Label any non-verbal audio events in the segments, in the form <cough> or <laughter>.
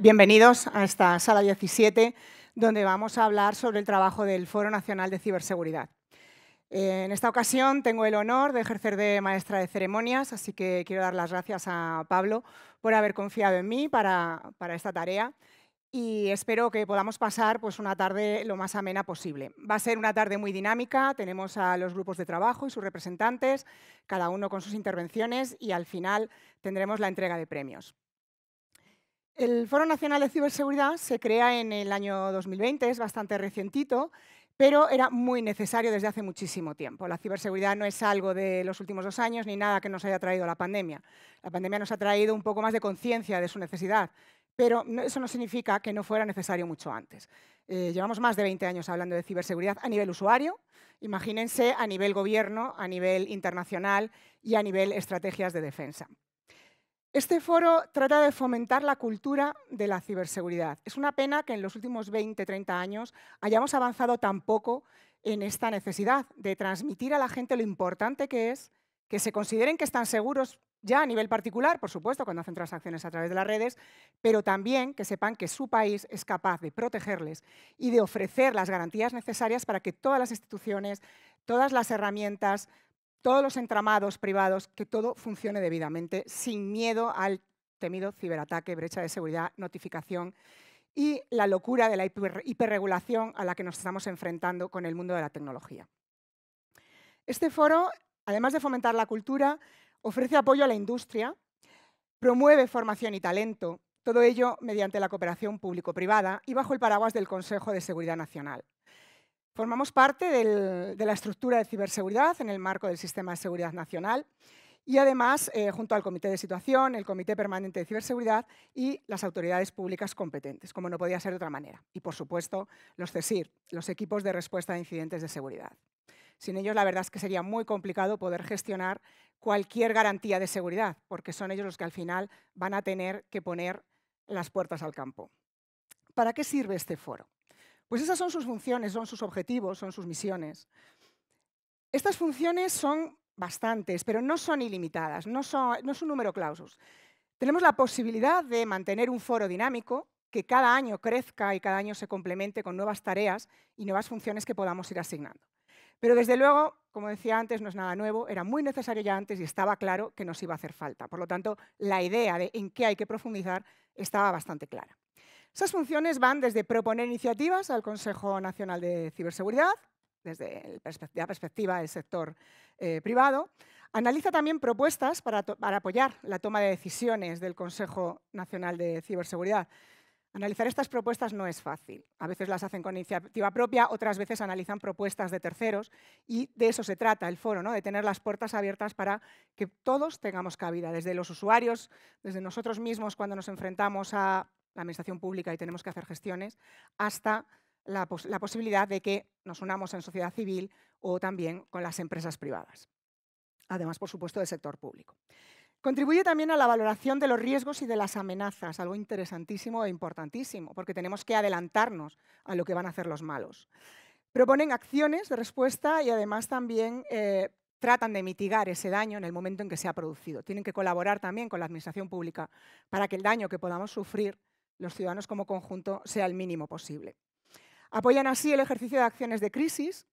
bienvenidos a esta sala 17, donde vamos a hablar sobre el trabajo del Foro Nacional de Ciberseguridad. Eh, en esta ocasión tengo el honor de ejercer de maestra de ceremonias, así que quiero dar las gracias a Pablo por haber confiado en mí para, para esta tarea y espero que podamos pasar pues, una tarde lo más amena posible. Va a ser una tarde muy dinámica, tenemos a los grupos de trabajo y sus representantes, cada uno con sus intervenciones y al final tendremos la entrega de premios. El Foro Nacional de Ciberseguridad se crea en el año 2020, es bastante recientito, pero era muy necesario desde hace muchísimo tiempo. La ciberseguridad no es algo de los últimos dos años ni nada que nos haya traído la pandemia. La pandemia nos ha traído un poco más de conciencia de su necesidad, pero eso no significa que no fuera necesario mucho antes. Eh, llevamos más de 20 años hablando de ciberseguridad a nivel usuario, imagínense a nivel gobierno, a nivel internacional y a nivel estrategias de defensa. Este foro trata de fomentar la cultura de la ciberseguridad. Es una pena que en los últimos 20, 30 años hayamos avanzado tan poco en esta necesidad de transmitir a la gente lo importante que es que se consideren que están seguros ya a nivel particular, por supuesto, cuando hacen transacciones a través de las redes, pero también que sepan que su país es capaz de protegerles y de ofrecer las garantías necesarias para que todas las instituciones, todas las herramientas, todos los entramados privados, que todo funcione debidamente, sin miedo al temido ciberataque, brecha de seguridad, notificación y la locura de la hiperregulación a la que nos estamos enfrentando con el mundo de la tecnología. Este foro, además de fomentar la cultura, ofrece apoyo a la industria, promueve formación y talento, todo ello mediante la cooperación público-privada y bajo el paraguas del Consejo de Seguridad Nacional. Formamos parte de la estructura de ciberseguridad en el marco del Sistema de Seguridad Nacional y además, eh, junto al Comité de Situación, el Comité Permanente de Ciberseguridad y las autoridades públicas competentes, como no podía ser de otra manera. Y, por supuesto, los CESIR, los equipos de respuesta a incidentes de seguridad. Sin ellos, la verdad es que sería muy complicado poder gestionar cualquier garantía de seguridad, porque son ellos los que al final van a tener que poner las puertas al campo. ¿Para qué sirve este foro? Pues esas son sus funciones, son sus objetivos, son sus misiones. Estas funciones son bastantes, pero no son ilimitadas, no, son, es un número clausus. Tenemos la posibilidad de mantener un foro dinámico que cada año crezca y cada año se complemente con nuevas tareas y nuevas funciones que podamos ir asignando. Pero desde luego, como decía antes, no es nada nuevo, era muy necesario ya antes y estaba claro que nos iba a hacer falta. Por lo tanto, la idea de en qué hay que profundizar estaba bastante clara. Esas funciones van desde proponer iniciativas al Consejo Nacional de Ciberseguridad, desde la perspectiva del sector eh, privado. Analiza también propuestas para, para, apoyar la toma de decisiones del Consejo Nacional de Ciberseguridad. Analizar estas propuestas no es fácil. A veces las hacen con iniciativa propia, otras veces analizan propuestas de terceros y de eso se trata el foro, ¿no? de tener las puertas abiertas para que todos tengamos cabida, desde los usuarios, desde nosotros mismos cuando nos enfrentamos a la administración pública y tenemos que hacer gestiones, hasta la, posibilidad de que nos unamos en sociedad civil o también con las empresas privadas. Además, por supuesto, del sector público. Contribuye también a la valoración de los riesgos y de las amenazas, algo interesantísimo e importantísimo, porque tenemos que adelantarnos a lo que van a hacer los malos. Proponen acciones de respuesta y además también eh, tratan de mitigar ese daño en el momento en que se ha producido. Tienen que colaborar también con la Administración Pública para que el daño que podamos sufrir los ciudadanos como conjunto sea el mínimo posible. Apoyan así el ejercicio de acciones de crisis,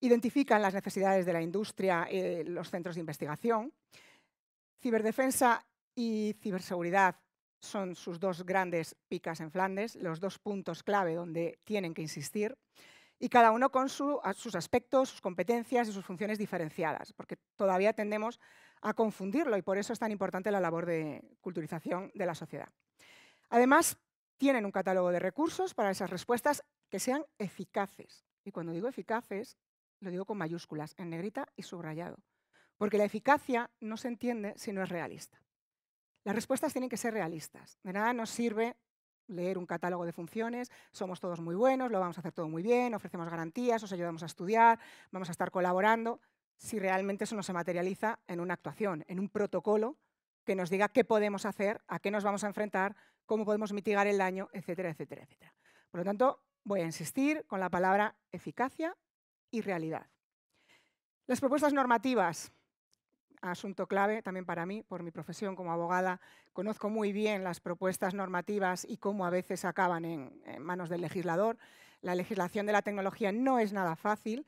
identifican las necesidades de la industria, y eh, los centros de investigación. Ciberdefensa y ciberseguridad son sus dos grandes picas en Flandes, los dos puntos clave donde tienen que insistir, y cada uno con sus aspectos, sus competencias y sus funciones diferenciadas, porque todavía tendemos a confundirlo y por eso es tan importante la labor de culturización de la sociedad. Además, tienen un catálogo de recursos para esas respuestas que sean eficaces. Y cuando digo eficaces, lo digo con mayúsculas, en negrita y subrayado. Porque la eficacia no se entiende si no es realista. Las respuestas tienen que ser realistas. De nada nos sirve leer un catálogo de funciones, somos todos muy buenos, lo vamos a hacer todo muy bien, ofrecemos garantías, os ayudamos a estudiar, vamos a estar colaborando, si realmente eso no se materializa en una actuación, en un protocolo que nos diga qué podemos hacer, a qué nos vamos a enfrentar, cómo podemos mitigar el daño, etcétera, etcétera, etcétera. Por lo tanto, voy a insistir con la palabra eficacia y realidad. Las propuestas normativas, asunto clave también para mí, por mi profesión como abogada, conozco muy bien las propuestas normativas y cómo a veces acaban en, manos del legislador. La legislación de la tecnología no es nada fácil.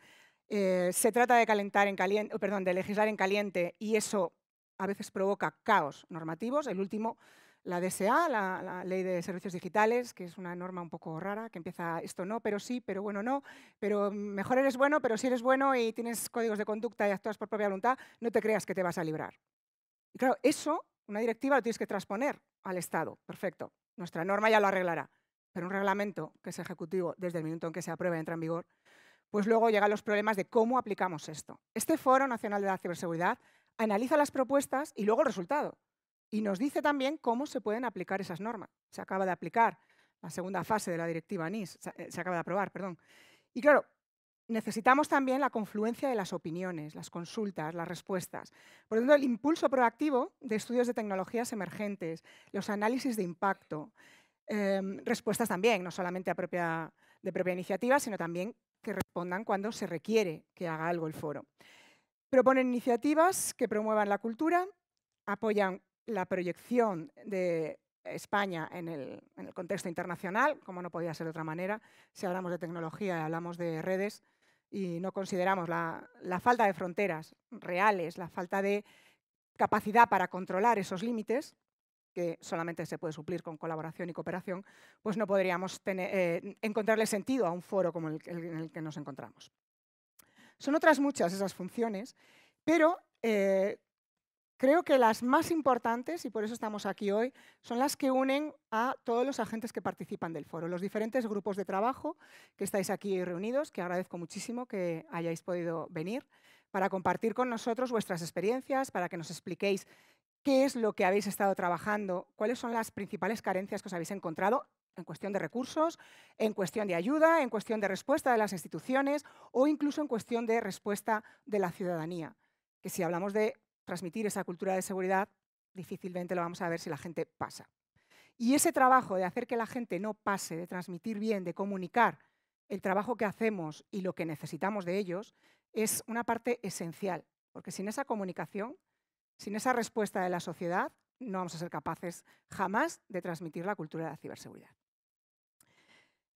Eh, se trata de, calentar en caliente, perdón, de legislar en caliente y eso a veces provoca caos normativos. El último la DSA, la, Ley de Servicios Digitales, que es una norma un poco rara, que empieza esto no, pero sí, pero bueno no, pero mejor eres bueno, pero si eres bueno y tienes códigos de conducta y actúas por propia voluntad, no te creas que te vas a librar. Y claro, eso, una directiva lo tienes que transponer al Estado, perfecto. Nuestra norma ya lo arreglará, pero un reglamento que es ejecutivo desde el minuto en que se aprueba y entra en vigor, pues luego llegan los problemas de cómo aplicamos esto. Este Foro Nacional de la Ciberseguridad analiza las propuestas y luego el resultado. Y nos dice también cómo se pueden aplicar esas normas. Se acaba de aplicar la segunda fase de la directiva NIS, eh, se acaba de aprobar, perdón. Y claro, necesitamos también la confluencia de las opiniones, las consultas, las respuestas. Por lo tanto, el impulso proactivo de estudios de tecnologías emergentes, los análisis de impacto, em, respuestas también, no solamente de propia iniciativa, sino también que respondan cuando se requiere que haga algo el foro. Proponen iniciativas que promuevan la cultura, apoyan la proyección de España en el, contexto internacional, como no podía ser de otra manera. Si hablamos de tecnología, hablamos de redes y no consideramos la, falta de fronteras reales, la falta de capacidad para controlar esos límites, que solamente se puede suplir con colaboración y cooperación, pues no podríamos eh, encontrarle sentido a un foro como el, en el que nos encontramos. Son otras muchas esas funciones, pero eh, Creo que las más importantes, y por eso estamos aquí hoy, son las que unen a todos los agentes que participan del foro, los diferentes grupos de trabajo que estáis aquí reunidos, que agradezco muchísimo que hayáis podido venir para compartir con nosotros vuestras experiencias, para que nos expliquéis qué es lo que habéis estado trabajando, cuáles son las principales carencias que os habéis encontrado en cuestión de recursos, en cuestión de ayuda, en cuestión de respuesta de las instituciones o incluso en cuestión de respuesta de la ciudadanía. Que si hablamos de transmitir esa cultura de seguridad, difícilmente lo vamos a ver si la gente pasa. Y ese trabajo de hacer que la gente no pase, de transmitir bien, de comunicar el trabajo que hacemos y lo que necesitamos de ellos, es una parte esencial, porque sin esa comunicación, sin esa respuesta de la sociedad, no vamos a ser capaces jamás de transmitir la cultura de la ciberseguridad.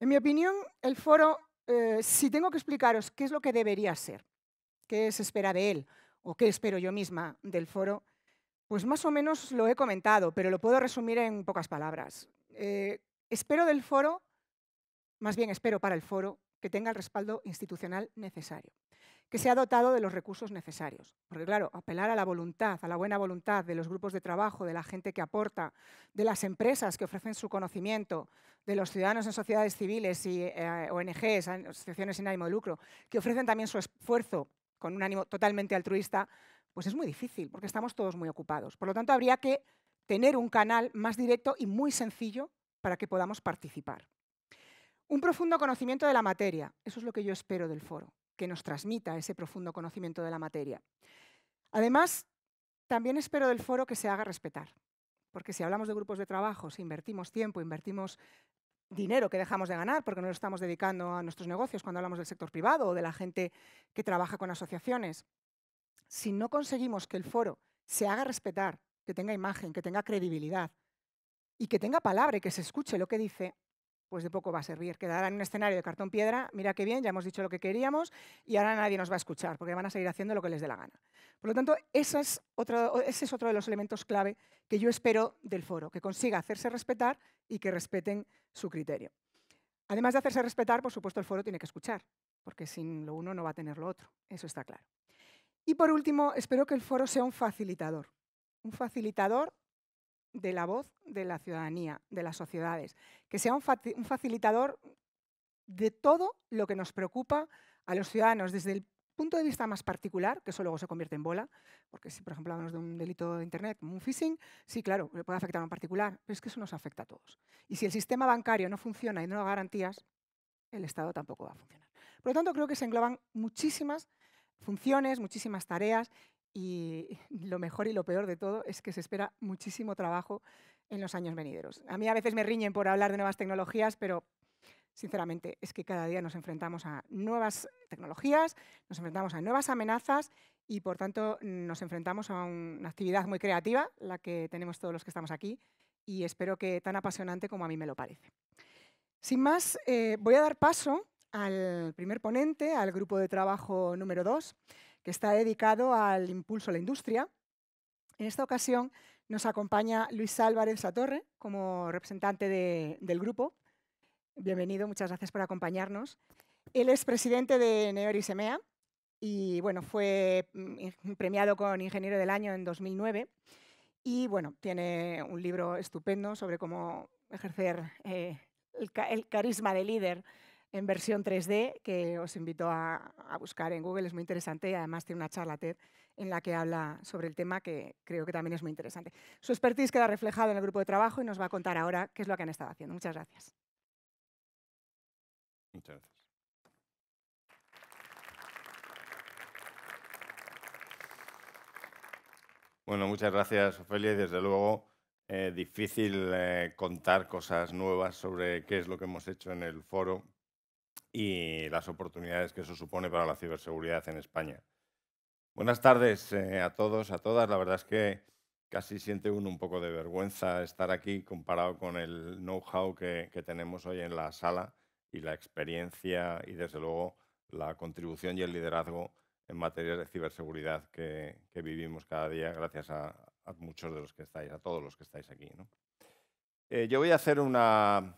En mi opinión, el foro, eh, si tengo que explicaros qué es lo que debería ser, qué se espera de él, o qué espero yo misma del foro, pues más o menos lo he comentado, pero lo puedo resumir en pocas palabras. Eh, espero del foro, más bien espero para el foro, que tenga el respaldo institucional necesario, que sea dotado de los recursos necesarios. Porque claro, apelar a la voluntad, a la buena voluntad de los grupos de trabajo, de la gente que aporta, de las empresas que ofrecen su conocimiento, de los ciudadanos en sociedades civiles y eh, ONGs, asociaciones sin ánimo de lucro, que ofrecen también su esfuerzo con un ánimo totalmente altruista, pues es muy difícil, porque estamos todos muy ocupados. Por lo tanto, habría que tener un canal más directo y muy sencillo para que podamos participar. Un profundo conocimiento de la materia, eso es lo que yo espero del foro, que nos transmita ese profundo conocimiento de la materia. Además, también espero del foro que se haga respetar, porque si hablamos de grupos de trabajo, si invertimos tiempo, invertimos dinero que dejamos de ganar porque no lo estamos dedicando a nuestros negocios cuando hablamos del sector privado o de la gente que trabaja con asociaciones. Si no conseguimos que el foro se haga respetar, que tenga imagen, que tenga credibilidad y que tenga palabra y que se escuche lo que dice, pues de poco va a servir. Quedará en un escenario de cartón piedra, mira qué bien, ya hemos dicho lo que queríamos y ahora nadie nos va a escuchar porque van a seguir haciendo lo que les dé la gana. Por lo tanto, ese es otro, ese es otro de los elementos clave que yo espero del foro, que consiga hacerse respetar y que respeten su criterio. Además de hacerse respetar, por supuesto, el foro tiene que escuchar, porque sin lo uno no va a tener lo otro, eso está claro. Y por último, espero que el foro sea un facilitador, un facilitador de la voz de la ciudadanía, de las sociedades, que sea un, facilitador de todo lo que nos preocupa a los ciudadanos, desde el punto de vista más particular, que eso luego se convierte en bola, porque si, por ejemplo, hablamos de un delito de Internet, un phishing, sí, claro, le puede afectar a un particular, pero es que eso nos afecta a todos. Y si el sistema bancario no funciona y no da garantías, el Estado tampoco va a funcionar. Por lo tanto, creo que se engloban muchísimas funciones, muchísimas tareas, y <laughs> lo mejor y lo peor de todo es que se espera muchísimo trabajo en los años venideros. A mí a veces me riñen por hablar de nuevas tecnologías, pero sinceramente es que cada día nos enfrentamos a nuevas tecnologías, nos enfrentamos a nuevas amenazas y por tanto nos enfrentamos a una actividad muy creativa, la que tenemos todos los que estamos aquí, y espero que tan apasionante como a mí me lo parece. Sin más, eh, voy a dar paso al primer ponente, al grupo de trabajo número 2 que está dedicado al impulso a la industria. En esta ocasión nos acompaña Luis Álvarez Satorre, como representante del grupo. Bienvenido, muchas gracias por acompañarnos. Él es presidente de Neoris EMEA y bueno, fue mm, eh, premiado con Ingeniero del Año en 2009. Y bueno, tiene un libro estupendo sobre cómo ejercer eh, el, el, carisma de líder en versión 3D, que os invito a, buscar en Google, es muy interesante y además tiene una charla TED en la que habla sobre el tema que creo que también es muy interesante. Su expertise queda reflejado en el grupo de trabajo y nos va a contar ahora qué es lo que han estado haciendo. Muchas gracias. Bueno, muchas gracias, Ofelia, desde luego... Eh, difícil eh, contar cosas nuevas sobre qué es lo que hemos hecho en el foro, y las oportunidades que eso supone para la ciberseguridad en España. Buenas tardes eh, a todos, a todas. La verdad es que casi siente uno un poco de vergüenza estar aquí comparado con el know-how que, tenemos hoy en la sala y la experiencia y desde luego la contribución y el liderazgo en materia de ciberseguridad que, vivimos cada día gracias a, muchos de los que estáis, a todos los que estáis aquí. Eh, yo voy a hacer una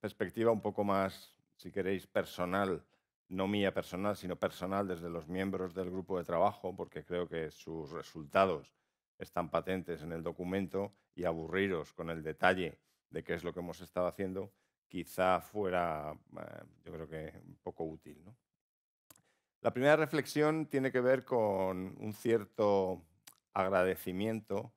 perspectiva un poco más si queréis, personal, no mía personal, sino personal desde los miembros del grupo de trabajo, porque creo que sus resultados están patentes en el documento y aburriros con el detalle de qué es lo que hemos estado haciendo, quizá fuera, eh, yo creo que un poco útil. La primera reflexión tiene que ver con un cierto agradecimiento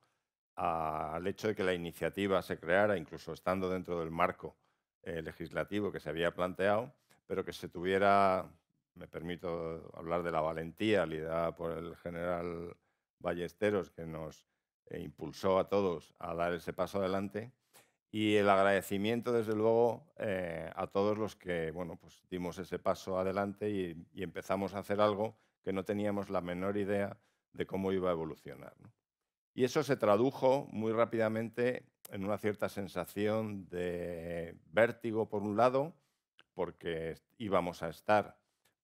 al hecho de que la iniciativa se creara, incluso estando dentro del marco eh, legislativo que se había planteado, pero que se tuviera, me permito hablar de la valentía liderada por el general Ballesteros, que nos eh, impulsó a todos a dar ese paso adelante. Y el agradecimiento, desde luego, eh, a todos los que bueno, pues dimos ese paso adelante y, y, empezamos a hacer algo que no teníamos la menor idea de cómo iba a evolucionar. Y eso se tradujo muy rápidamente en una cierta sensación de vértigo, por un lado, porque íbamos a estar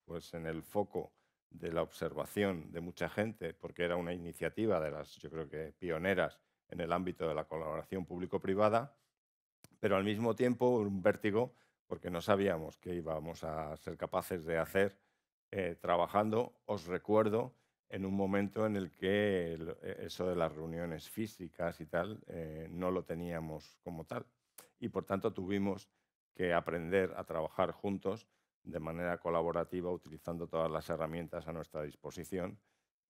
pues, en el foco de la observación de mucha gente, porque era una iniciativa de las, yo creo que, pioneras en el ámbito de la colaboración público-privada, pero al mismo tiempo un vértigo, porque no sabíamos qué íbamos a ser capaces de hacer eh, trabajando. Os recuerdo en un momento en el que e, eso de las reuniones físicas y tal eh, no lo teníamos como tal. Y por tanto tuvimos que aprender a trabajar juntos de manera colaborativa utilizando todas las herramientas a nuestra disposición,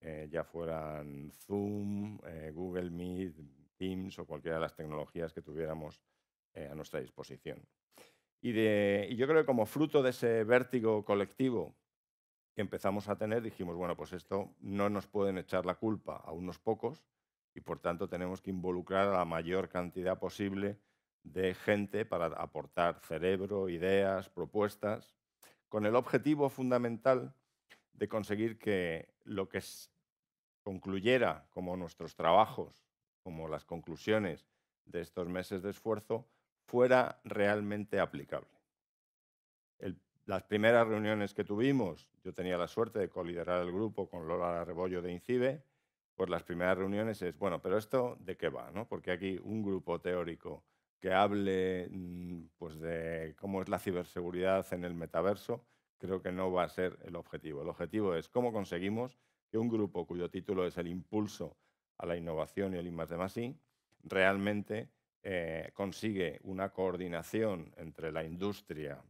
eh, ya fueran Zoom, eh, Google Meet, Teams o cualquiera de las tecnologías que tuviéramos a nuestra disposición. Y, y yo creo que como fruto de ese vértigo colectivo empezamos a tener, dijimos, bueno, pues esto no nos pueden echar la culpa a unos pocos y por tanto tenemos que involucrar a la mayor cantidad posible de gente para aportar cerebro, ideas, propuestas, con el objetivo fundamental de conseguir que lo que concluyera como nuestros trabajos, como las conclusiones de estos meses de esfuerzo, fuera realmente aplicable. Las primeras reuniones que tuvimos, yo tenía la suerte de coliderar el grupo con Lola Rebollo de Incibe, pues las primeras reuniones es, bueno, pero esto de qué va, ¿no? Porque aquí un grupo teórico que hable mm, pues, de cómo es la ciberseguridad en el metaverso, creo que no va a ser el objetivo. El objetivo es cómo conseguimos que un grupo cuyo título es el impulso a la innovación y el I de más realmente eh, consigue una coordinación entre la industria,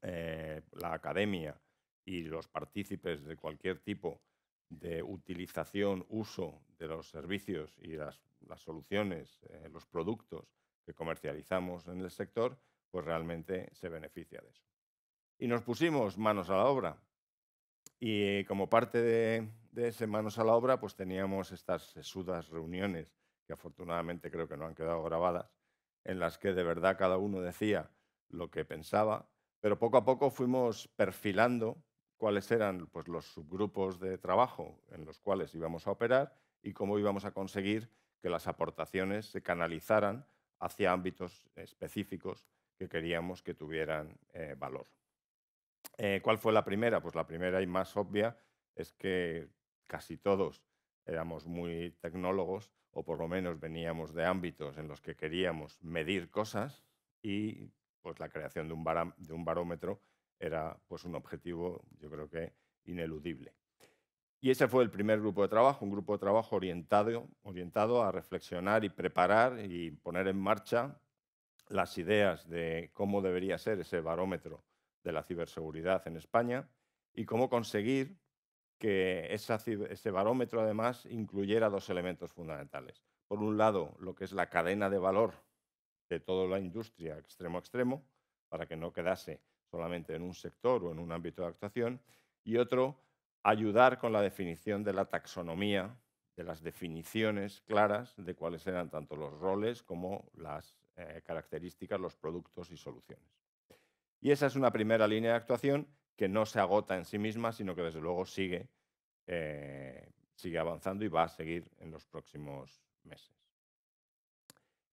eh, la academia y los partícipes de cualquier tipo de utilización, uso de los servicios y las, soluciones, eh, los productos que comercializamos en el sector, pues realmente se beneficia de eso. Y nos pusimos manos a la obra. Y como parte de, de ese manos a la obra, pues teníamos estas sesudas reuniones, que afortunadamente creo que no han quedado grabadas, en las que de verdad cada uno decía lo que pensaba pero poco a poco fuimos perfilando cuáles eran pues, los subgrupos de trabajo en los cuales íbamos a operar y cómo íbamos a conseguir que las aportaciones se canalizaran hacia ámbitos específicos que queríamos que tuvieran eh, valor. Eh, ¿Cuál fue la primera? Pues la primera y más obvia es que casi todos éramos muy tecnólogos o por lo menos veníamos de ámbitos en los que queríamos medir cosas y pues la creación de un, barómetro era pues un objetivo, yo creo que ineludible. Y ese fue el primer grupo de trabajo, un grupo de trabajo orientado, orientado a reflexionar y preparar y poner en marcha las ideas de cómo debería ser ese barómetro de la ciberseguridad en España y cómo conseguir que ese barómetro además incluyera dos elementos fundamentales. Por un lado, lo que es la cadena de valor de toda la industria extremo a extremo, para que no quedase solamente en un sector o en un ámbito de actuación, y otro, ayudar con la definición de la taxonomía, de las definiciones claras de cuáles eran tanto los roles como las eh, características, los productos y soluciones. Y esa es una primera línea de actuación que no se agota en sí misma, sino que desde luego sigue, eh, sigue avanzando y va a seguir en los próximos meses.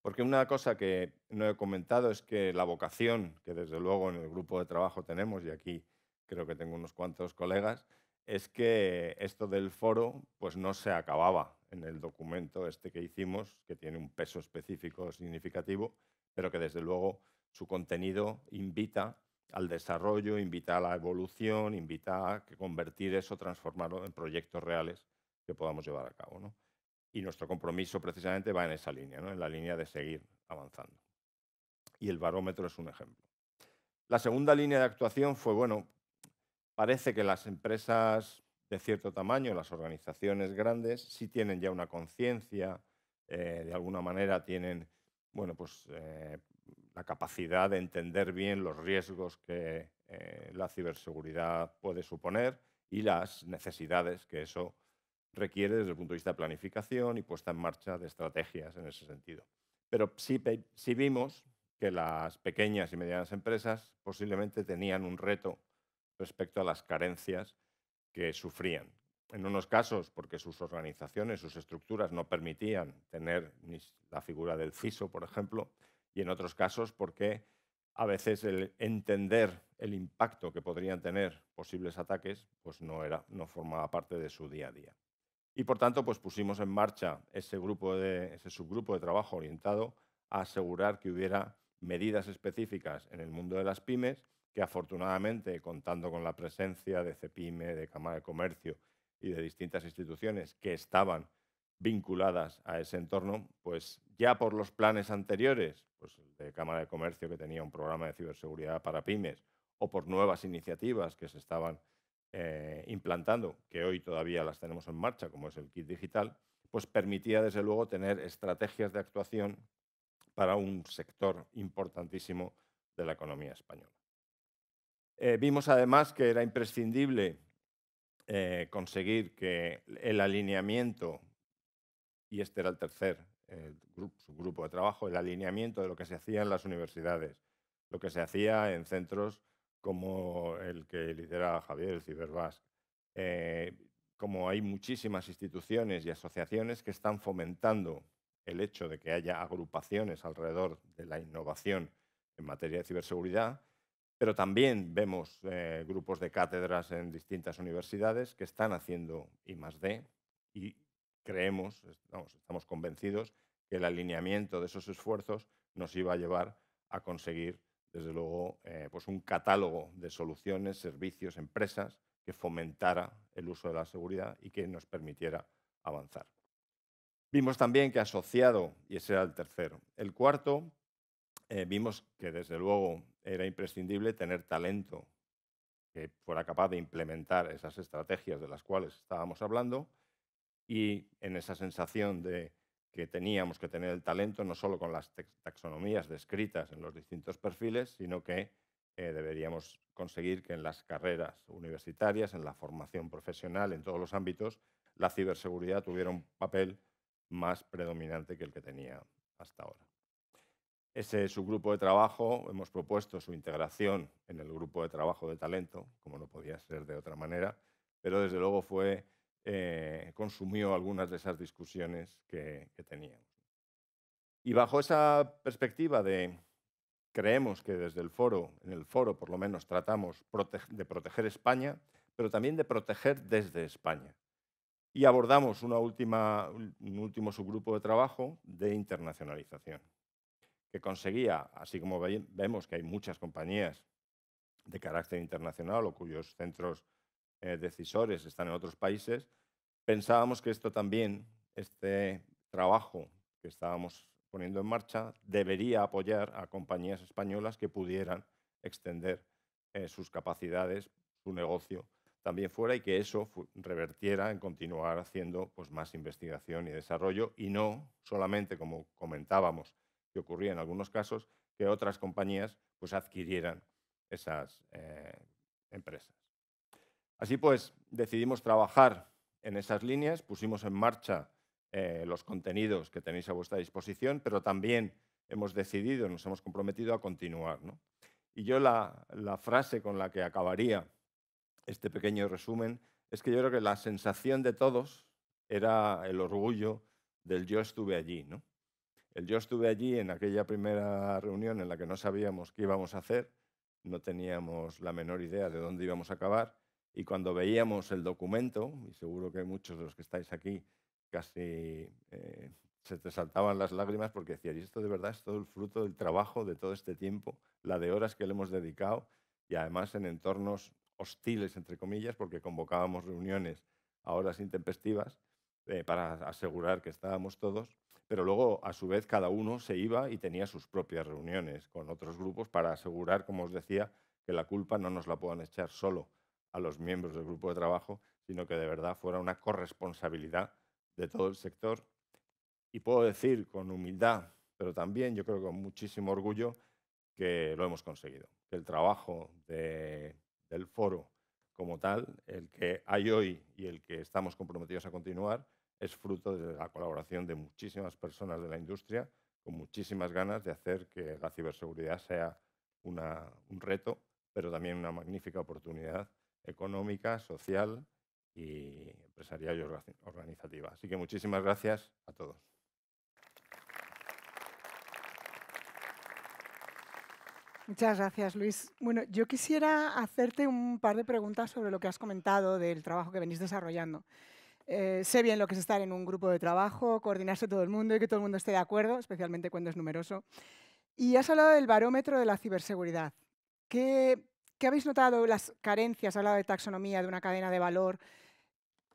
Porque una cosa que no he comentado es que la vocación, que desde luego en el grupo de trabajo tenemos, y aquí creo que tengo unos cuantos colegas, es que esto del foro pues no se acababa en el documento este que hicimos, que tiene un peso específico significativo, pero que desde luego su contenido invita al desarrollo, invita a la evolución, invita a convertir eso, transformarlo en proyectos reales que podamos llevar a cabo. ¿no? y nuestro compromiso precisamente va en esa línea, en la línea de seguir avanzando. Y el barómetro es un ejemplo. La segunda línea de actuación fue, bueno, parece que las empresas de cierto tamaño, las organizaciones grandes, sí tienen ya una conciencia, eh, de alguna manera tienen, bueno, pues eh, la capacidad de entender bien los riesgos que eh, la ciberseguridad puede suponer y las necesidades que eso requiere desde el punto de vista de planificación y puesta en marcha de estrategias en ese sentido. Pero sí, vimos que las pequeñas y medianas empresas posiblemente tenían un reto respecto a las carencias que sufrían. En unos casos, porque sus organizaciones, sus estructuras no permitían tener la figura del CISO, por ejemplo, y en otros casos porque a veces el entender el impacto que podrían tener posibles ataques pues no, era, no formaba parte de su día a día. Y por tanto, pues pusimos en marcha ese, grupo de, ese subgrupo de trabajo orientado a asegurar que hubiera medidas específicas en el mundo de las pymes, que afortunadamente, contando con la presencia de Cepyme de Cámara de Comercio y de distintas instituciones que estaban vinculadas a ese entorno, pues ya por los planes anteriores, pues de Cámara de Comercio que tenía un programa de ciberseguridad para pymes, o por nuevas iniciativas que se estaban eh, implantando, que hoy todavía las tenemos en marcha, como es el kit digital, pues permitía desde luego tener estrategias de actuación para un sector importantísimo de la economía española. Eh, vimos además que era imprescindible eh, conseguir que el alineamiento, y este era el tercer grupo, subgrupo de trabajo, el alineamiento de lo que se hacía en las universidades, lo que se hacía en centros como el que lidera Javier, el eh, como hay muchísimas instituciones y asociaciones que están fomentando el hecho de que haya agrupaciones alrededor de la innovación en materia de ciberseguridad, pero también vemos eh, grupos de cátedras en distintas universidades que están haciendo I +D y creemos, estamos convencidos, que el alineamiento de esos esfuerzos nos iba a llevar a conseguir desde luego, eh, pues un catálogo de soluciones, servicios, empresas que fomentara el uso de la seguridad y que nos permitiera avanzar. Vimos también que asociado, y ese era el tercero. El cuarto, eh, vimos que desde luego era imprescindible tener talento que fuera capaz de implementar esas estrategias de las cuales estábamos hablando y en esa sensación de que teníamos que tener el talento, no solo con las taxonomías descritas en los distintos perfiles, sino que eh, deberíamos conseguir que en las carreras universitarias, en la formación profesional, en todos los ámbitos, la ciberseguridad tuviera un papel más predominante que el que tenía hasta ahora. Ese subgrupo de trabajo hemos propuesto su integración en el grupo de trabajo de talento, como no podía ser de otra manera, pero desde luego fue eh, consumió algunas de esas discusiones que, que teníamos. Y bajo esa perspectiva de creemos que desde el foro, en el foro por lo menos tratamos de proteger España, pero también de proteger desde España. Y abordamos una última, un último subgrupo de trabajo de internacionalización, que conseguía, así como vemos que hay muchas compañías de carácter internacional o cuyos centros eh, decisores están en otros países, pensábamos que esto también, este trabajo que estábamos poniendo en marcha, debería apoyar a compañías españolas que pudieran extender eh, sus capacidades, su negocio también fuera y que eso revertiera en continuar haciendo pues, más investigación y desarrollo y no solamente, como comentábamos, que ocurría en algunos casos, que otras compañías pues, adquirieran esas eh, empresas. Así pues, decidimos trabajar en esas líneas, pusimos en marcha eh, los contenidos que tenéis a vuestra disposición, pero también hemos decidido, nos hemos comprometido a continuar. Y yo la, la frase con la que acabaría este pequeño resumen es que yo creo que la sensación de todos era el orgullo del yo estuve allí. ¿no? El yo estuve allí en aquella primera reunión en la que no sabíamos qué íbamos a hacer, no teníamos la menor idea de dónde íbamos a acabar y cuando veíamos el documento, y seguro que muchos de los que estáis aquí casi eh, se te saltaban las lágrimas porque decías, ¿y esto de verdad es todo el fruto del trabajo de todo este tiempo, la de horas que le hemos dedicado y además en entornos hostiles, entre comillas, porque convocábamos reuniones a horas intempestivas eh, para asegurar que estábamos todos, pero luego a su vez cada uno se iba y tenía sus propias reuniones con otros grupos para asegurar, como os decía, que la culpa no nos la puedan echar solo a los miembros del grupo de trabajo, sino que de verdad fuera una corresponsabilidad de todo el sector. Y puedo decir con humildad, pero también yo creo con muchísimo orgullo, que lo hemos conseguido. Que el trabajo del foro como tal, el que hay hoy y el que estamos comprometidos a continuar, es fruto de la colaboración de muchísimas personas de la industria con muchísimas ganas de hacer que la ciberseguridad sea un reto, pero también una magnífica oportunidad económica, social y empresarial y organizativa. Así que muchísimas gracias a todos. Muchas gracias, Luis. Bueno, yo quisiera hacerte un par de preguntas sobre lo que has comentado del trabajo que venís desarrollando. Eh, sé bien lo que es estar en un grupo de trabajo, coordinarse todo el mundo y que todo el mundo esté de acuerdo, especialmente cuando es numeroso. Y has hablado del barómetro de la ciberseguridad. ¿Qué ¿Qué habéis notado las carencias? Hablado de taxonomía, de una cadena de valor.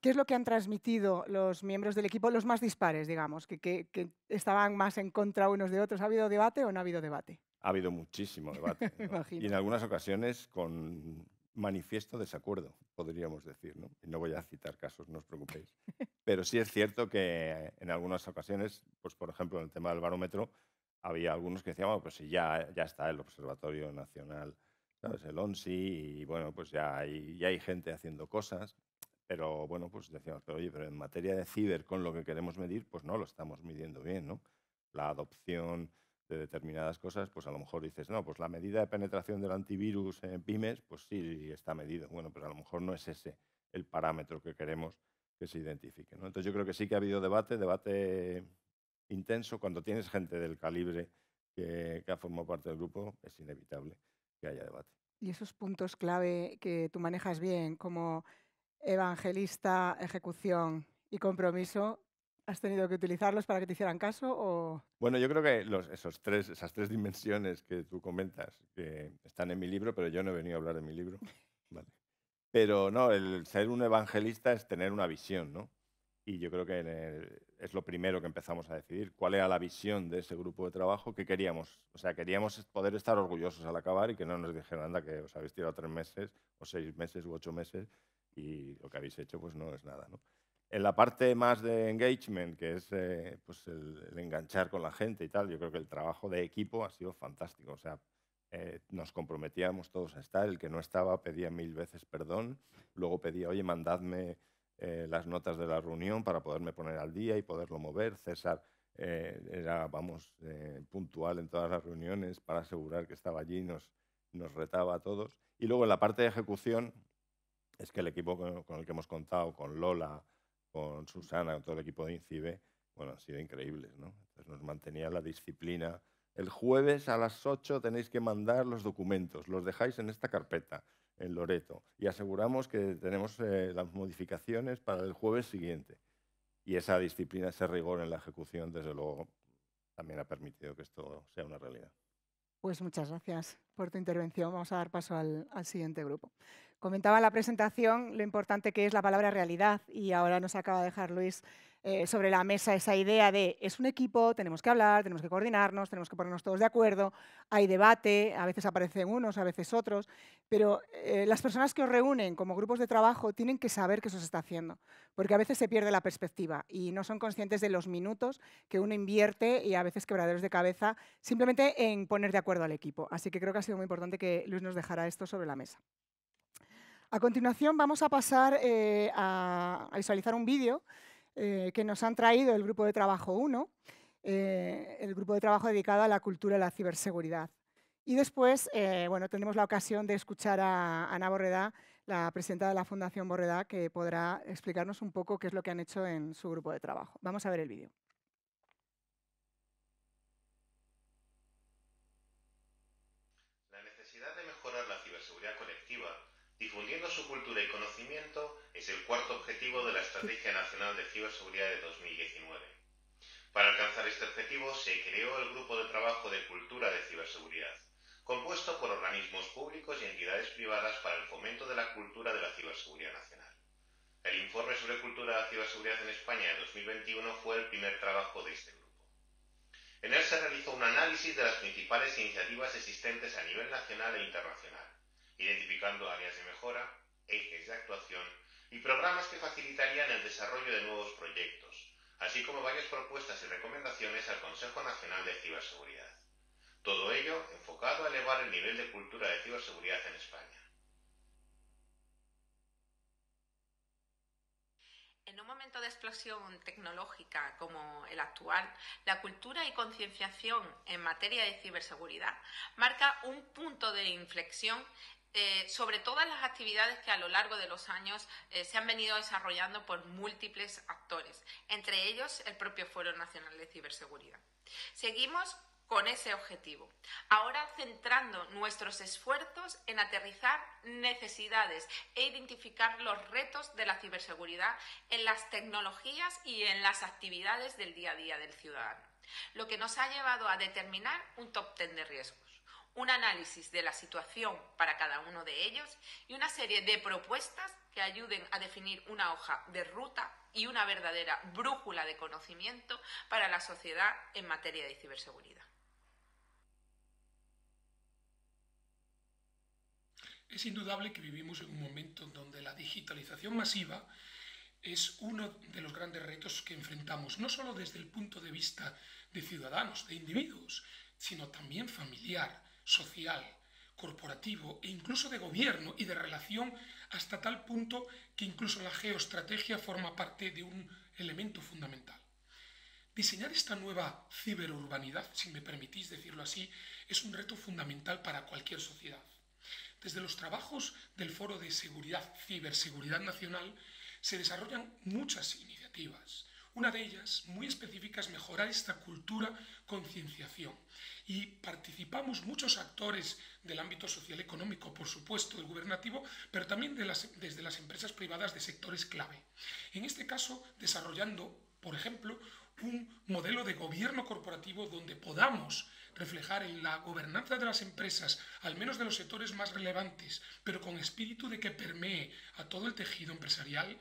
¿Qué es lo que han transmitido los miembros del equipo, los más dispares, digamos, que, estaban más en contra unos de otros? ¿Ha habido debate o no ha habido debate? Ha habido muchísimo debate. <laughs> y en algunas ocasiones con manifiesto desacuerdo, podríamos decir. ¿no? no voy a citar casos, no os preocupéis. Pero sí es cierto que en algunas ocasiones, pues por ejemplo, en el tema del barómetro, había algunos que decían, pues si ya, ya está el Observatorio Nacional es el ONSI, y bueno, pues ya hay, ya hay gente haciendo cosas, pero bueno, pues decíamos, pero oye, pero en materia de ciber, con lo que queremos medir, pues no lo estamos midiendo bien, ¿no? La adopción de determinadas cosas, pues a lo mejor dices, no, pues la medida de penetración del antivirus en pymes, pues sí está medido. Bueno, pero a lo mejor no es ese el parámetro que queremos que se identifique. ¿no? Entonces yo creo que sí que ha habido debate, debate intenso. Cuando tienes gente del calibre que, que ha formado parte del grupo, es inevitable haya debate. Y esos puntos clave que tú manejas bien, como evangelista, ejecución y compromiso, ¿has tenido que utilizarlos para que te hicieran caso? O... Bueno, yo creo que esos tres, esas tres dimensiones que tú comentas, que están en mi libro, pero yo no he venido a hablar de mi libro. <laughs> Vale. Pero no, el ser un evangelista es tener una visión, ¿no? y yo creo que es lo primero que empezamos a decidir, cuál era la visión de ese grupo de trabajo que queríamos. O sea, queríamos poder estar orgullosos al acabar y que no nos dijeran, anda, que os habéis tirado tres meses, o seis meses, u ocho meses, y lo que habéis hecho pues no es nada. ¿no? En la parte más de engagement, que es eh, pues el, enganchar con la gente y tal, yo creo que el trabajo de equipo ha sido fantástico. O sea, eh, nos comprometíamos todos a estar, el que no estaba pedía mil veces perdón, luego pedía, oye, mandadme eh, las notas de la reunión para poderme poner al día y poderlo mover. César eh, era, vamos, eh, puntual en todas las reuniones para asegurar que estaba allí, y nos retaba a todos. Y luego en la parte de ejecución, es que el equipo con, el que hemos contado, con Lola, con Susana, con todo el equipo de Incibe, bueno, han sido increíbles, ¿no? nos mantenía la disciplina. El jueves a las 8 tenéis que mandar los documentos, los dejáis en esta carpeta en Loreto y aseguramos que tenemos eh, las modificaciones para el jueves siguiente. Y esa disciplina, ese rigor en la ejecución, desde luego, también ha permitido que esto sea una realidad. Pues muchas gracias por tu intervención. Vamos a dar paso al, al siguiente grupo. Comentaba en la presentación lo importante que es la palabra realidad y ahora nos acaba de dejar Luis eh, sobre la mesa esa idea de es un equipo, tenemos que hablar, tenemos que coordinarnos, tenemos que ponernos todos de acuerdo, hay debate, a veces aparecen unos, a veces otros, pero eh, las personas que os reúnen como grupos de trabajo tienen que saber que eso se está haciendo, porque a veces se pierde la perspectiva y no son conscientes de los minutos que uno invierte y a veces quebraderos de cabeza simplemente en poner de acuerdo al equipo. Así que creo que ha sido muy importante que Luis nos dejara esto sobre la mesa. A continuación vamos a pasar eh, a, visualizar un vídeo eh, que nos han traído el Grupo de Trabajo 1, eh, el Grupo de Trabajo dedicado a la cultura y la ciberseguridad. Y después eh, bueno, tenemos la ocasión de escuchar a Ana Borreda, la presidenta de la Fundación Borreda, que podrá explicarnos un poco qué es lo que han hecho en su grupo de trabajo. Vamos a ver el vídeo. La necesidad de mejorar la ciberseguridad colectiva Difundiendo su cultura y conocimiento es el cuarto objetivo de la Estrategia Nacional de Ciberseguridad de 2019. Para alcanzar este objetivo se creó el Grupo de Trabajo de Cultura de Ciberseguridad, compuesto por organismos públicos y entidades privadas para el fomento de la cultura de la ciberseguridad nacional. El informe sobre cultura de ciberseguridad en España de 2021 fue el primer trabajo de este grupo. En él se realizó un análisis de las principales iniciativas existentes a nivel nacional e internacional identificando áreas de mejora, ejes de actuación y programas que facilitarían el desarrollo de nuevos proyectos, así como varias propuestas y recomendaciones al Consejo Nacional de Ciberseguridad. Todo ello enfocado a elevar el nivel de cultura de ciberseguridad en España. En un momento de explosión tecnológica como el actual, la cultura y concienciación en materia de ciberseguridad marca un punto de inflexión eh, sobre todas las actividades que a lo largo de los años eh, se han venido desarrollando por múltiples actores, entre ellos el propio Foro Nacional de Ciberseguridad. Seguimos con ese objetivo. Ahora centrando nuestros esfuerzos en aterrizar necesidades e identificar los retos de la ciberseguridad en las tecnologías y en las actividades del día a día del ciudadano, lo que nos ha llevado a determinar un top ten de riesgos un análisis de la situación para cada uno de ellos y una serie de propuestas que ayuden a definir una hoja de ruta y una verdadera brújula de conocimiento para la sociedad en materia de ciberseguridad. Es indudable que vivimos en un momento donde la digitalización masiva es uno de los grandes retos que enfrentamos, no solo desde el punto de vista de ciudadanos, de individuos, sino también familiar social, corporativo e incluso de gobierno y de relación hasta tal punto que incluso la geoestrategia forma parte de un elemento fundamental. Diseñar esta nueva ciberurbanidad, si me permitís decirlo así, es un reto fundamental para cualquier sociedad. Desde los trabajos del Foro de Seguridad, Ciberseguridad Nacional, se desarrollan muchas iniciativas una de ellas, muy específica, es mejorar esta cultura concienciación. Y participamos muchos actores del ámbito social económico, por supuesto, del gubernativo, pero también de las, desde las empresas privadas de sectores clave. En este caso, desarrollando, por ejemplo, un modelo de gobierno corporativo donde podamos reflejar en la gobernanza de las empresas, al menos de los sectores más relevantes, pero con espíritu de que permee a todo el tejido empresarial,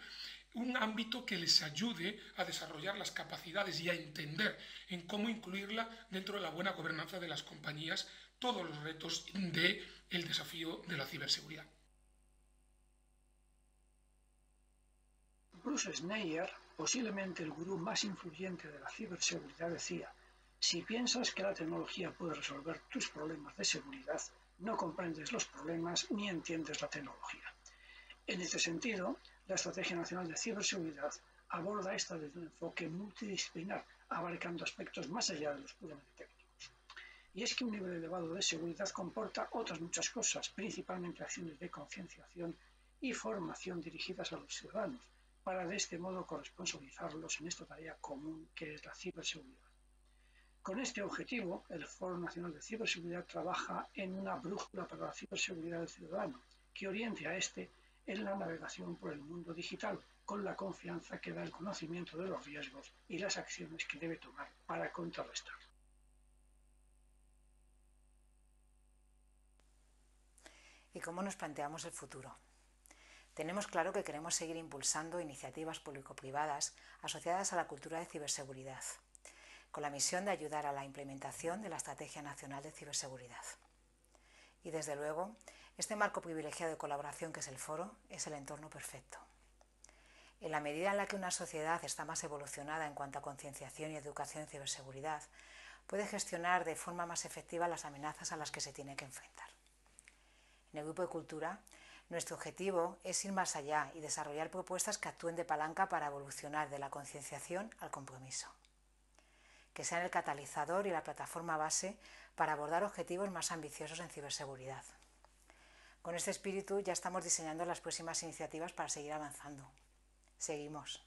un ámbito que les ayude a desarrollar las capacidades y a entender en cómo incluirla dentro de la buena gobernanza de las compañías todos los retos del el desafío de la ciberseguridad. Bruce Schneier, posiblemente el gurú más influyente de la ciberseguridad, decía, si piensas que la tecnología puede resolver tus problemas de seguridad, no comprendes los problemas ni entiendes la tecnología. En este sentido, la Estrategia Nacional de Ciberseguridad aborda esta desde un enfoque multidisciplinar, abarcando aspectos más allá de los puramente técnicos. Y es que un nivel elevado de seguridad comporta otras muchas cosas, principalmente acciones de concienciación y formación dirigidas a los ciudadanos, para de este modo corresponsabilizarlos en esta tarea común que es la ciberseguridad. Con este objetivo, el Foro Nacional de Ciberseguridad trabaja en una brújula para la ciberseguridad del ciudadano, que oriente a este en la navegación por el mundo digital, con la confianza que da el conocimiento de los riesgos y las acciones que debe tomar para contrarrestar. ¿Y cómo nos planteamos el futuro? Tenemos claro que queremos seguir impulsando iniciativas público-privadas asociadas a la cultura de ciberseguridad, con la misión de ayudar a la implementación de la Estrategia Nacional de Ciberseguridad. Y desde luego, este marco privilegiado de colaboración que es el foro es el entorno perfecto. En la medida en la que una sociedad está más evolucionada en cuanto a concienciación y educación en ciberseguridad, puede gestionar de forma más efectiva las amenazas a las que se tiene que enfrentar. En el grupo de cultura, nuestro objetivo es ir más allá y desarrollar propuestas que actúen de palanca para evolucionar de la concienciación al compromiso, que sean el catalizador y la plataforma base para abordar objetivos más ambiciosos en ciberseguridad. Con este espíritu ya estamos diseñando las próximas iniciativas para seguir avanzando. Seguimos.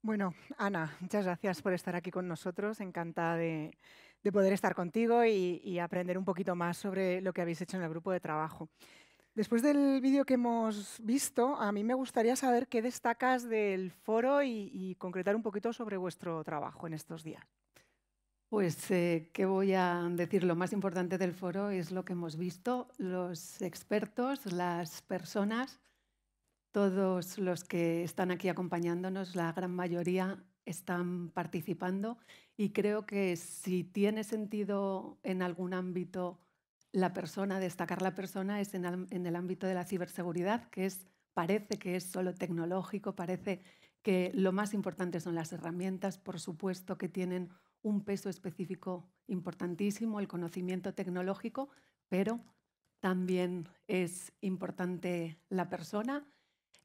Bueno, Ana, muchas gracias por estar aquí con nosotros. Encantada de, de poder estar contigo y, aprender un poquito más sobre lo que habéis hecho en el grupo de trabajo. Después del vídeo que hemos visto, a mí me gustaría saber qué destacas del foro y, concretar un poquito sobre vuestro trabajo en estos días. Pues, eh, ¿qué voy a decir? Lo más importante del foro es lo que hemos visto, los expertos, las personas, todos los que están aquí acompañándonos, la gran mayoría están participando y creo que si tiene sentido en algún ámbito la persona, destacar la persona, es en el ámbito de la ciberseguridad, que parece que es solo tecnológico, parece que lo más importante son las herramientas, por supuesto que tienen un peso específico importantísimo, el conocimiento tecnológico, pero también es importante la persona,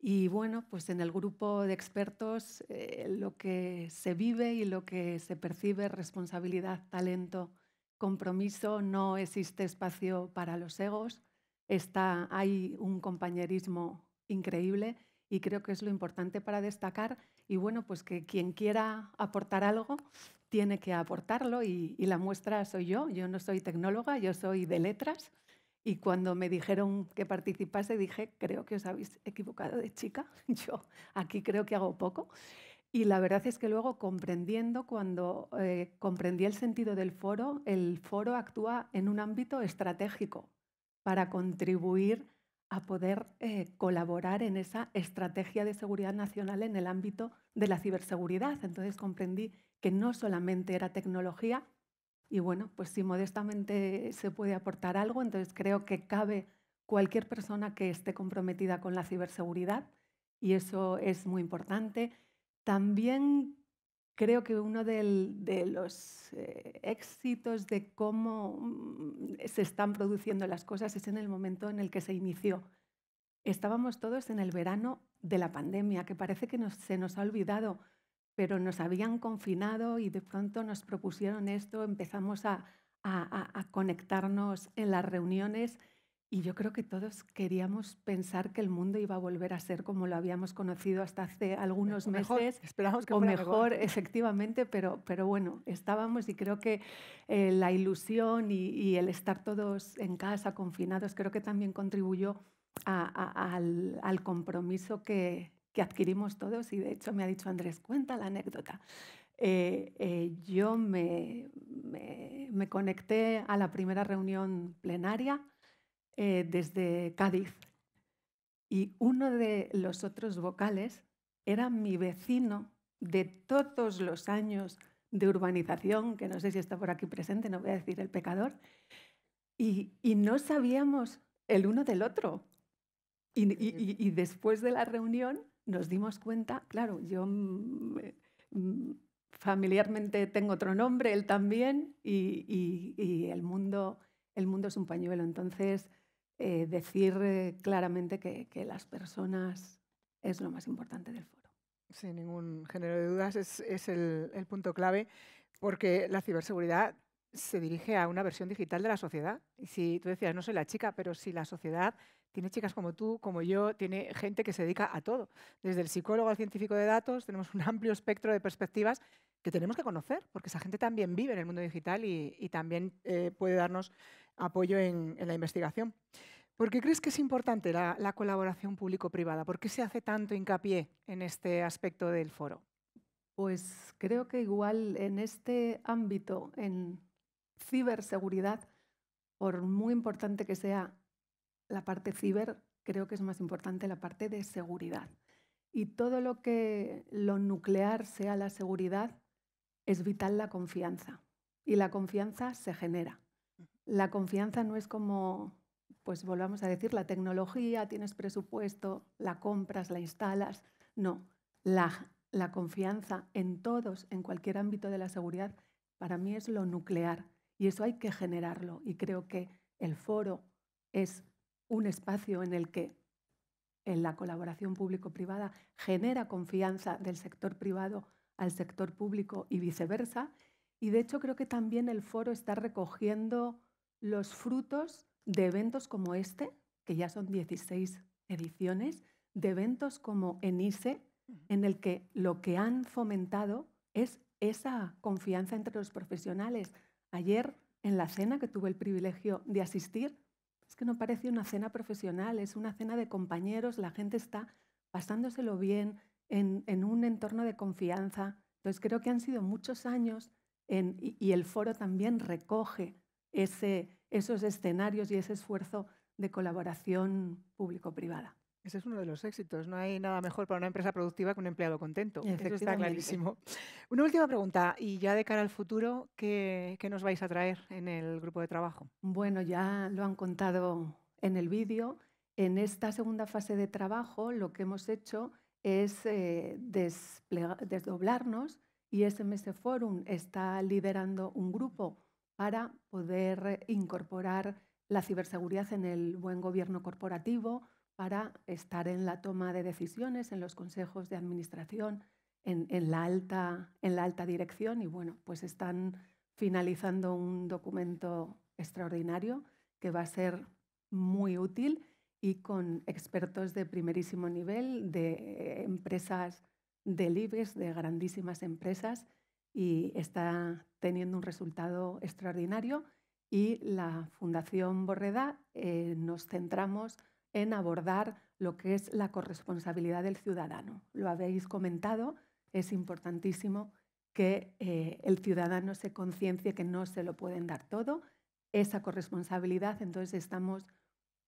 y bueno, pues en el grupo de expertos eh, lo que se vive y lo que se percibe, responsabilidad, talento, compromiso, no existe espacio para los egos. hay un compañerismo increíble y creo que es lo importante para destacar. Y bueno, pues que quien quiera aportar algo tiene que aportarlo y la muestra soy yo. Yo no soy tecnóloga, yo soy de letras y cuando me dijeron que participase, dije, creo que os habéis equivocado de chica, <laughs> yo aquí creo que hago poco. Y la verdad es que luego comprendiendo, cuando eh, comprendí el sentido del foro, el foro actúa en un ámbito estratégico para contribuir a poder eh, colaborar en esa estrategia de seguridad nacional en el ámbito de la ciberseguridad. Entonces comprendí que no solamente era tecnología, y bueno, pues si modestamente se puede aportar algo, entonces creo que cabe cualquier persona que esté comprometida con la ciberseguridad y eso es muy importante. También creo que uno de los eh, éxitos de cómo mm, se están produciendo las cosas es en el momento en el que se inició. Estábamos todos en el verano de la pandemia, que parece que se nos ha olvidado, pero nos habían confinado y de pronto nos propusieron esto, empezamos a, conectarnos en las reuniones y yo creo que todos queríamos pensar que el mundo iba a volver a ser como lo habíamos conocido hasta hace algunos meses, esperamos o mejor, efectivamente, pero, pero bueno, estábamos y creo que eh, la ilusión y, el estar todos en casa, confinados, creo que también contribuyó al compromiso que, que adquirimos todos y de hecho me ha dicho Andrés, cuenta la anécdota. Eh, eh, yo me, me, conecté a la primera reunión plenaria eh, desde Cádiz y uno de los otros vocales era mi vecino de todos los años de urbanización, que no sé si está por aquí presente, no voy a decir el pecador, y, y no sabíamos el uno del otro. y, y después de la reunión nos dimos cuenta, claro, yo mm, eh, mm, familiarmente tengo otro nombre, él también, y, el, mundo, el mundo es un pañuelo. Entonces, eh, decir eh, claramente que, las personas es lo más importante del foro. Sin ningún género de dudas, es, el, el punto clave, porque la ciberseguridad se dirige a una versión digital de la sociedad. Y si tú decías, no soy la chica, pero si la sociedad tiene chicas como tú, como yo, tiene gente que se dedica a todo. Desde el psicólogo al científico de datos, tenemos un amplio espectro de perspectivas que tenemos que conocer, porque esa gente también vive en el mundo digital y, también eh, puede darnos apoyo en, la investigación. ¿Por qué crees que es importante la, la colaboración público-privada? ¿Por qué se hace tanto hincapié en este aspecto del foro? Pues creo que igual en este ámbito, en ciberseguridad, por muy importante que sea la parte ciber, creo que es más importante la parte de seguridad. Y todo lo que lo nuclear sea la seguridad, es vital la confianza. Y la confianza se genera. La confianza no es como, pues volvamos a decir, la tecnología, tienes presupuesto, la compras, la instalas. No, la, la confianza en todos, en cualquier ámbito de la seguridad, para mí es lo nuclear. Y eso hay que generarlo. Y creo que el foro es un espacio en el que en la colaboración público-privada genera confianza del sector privado al sector público y viceversa. Y de hecho creo que también el foro está recogiendo los frutos de eventos como este, que ya son 16 ediciones, de eventos como ENISE, en el que lo que han fomentado es esa confianza entre los profesionales. Ayer, en la cena que tuve el privilegio de asistir, es que no parece una cena profesional, es una cena de compañeros, la gente está pasándoselo bien en, un entorno de confianza. Entonces creo que han sido muchos años y, el foro también recoge esos escenarios y ese esfuerzo de colaboración público-privada. Ese es uno de los éxitos. No hay nada mejor para una empresa productiva que un empleado contento. Eso está clarísimo. Una última pregunta, y ya de cara al futuro, ¿qué, nos vais a traer en el grupo de trabajo? Bueno, ya lo han contado en el vídeo. En esta segunda fase de trabajo, lo que hemos hecho es eh, desdoblarnos y SMS Forum está liderando un grupo para poder incorporar la ciberseguridad en el buen gobierno corporativo para estar en la toma de decisiones, en los consejos de administración, en, en, la, alta, dirección y bueno, pues están finalizando un documento extraordinario que va a ser muy útil y con expertos de primerísimo nivel, de empresas de libres, de grandísimas empresas y está teniendo un resultado extraordinario. Y la Fundación Borreda eh, nos centramos en abordar lo que es la corresponsabilidad del ciudadano. Lo habéis comentado, es importantísimo que eh, el ciudadano se conciencie que no se lo pueden dar todo, esa corresponsabilidad, entonces estamos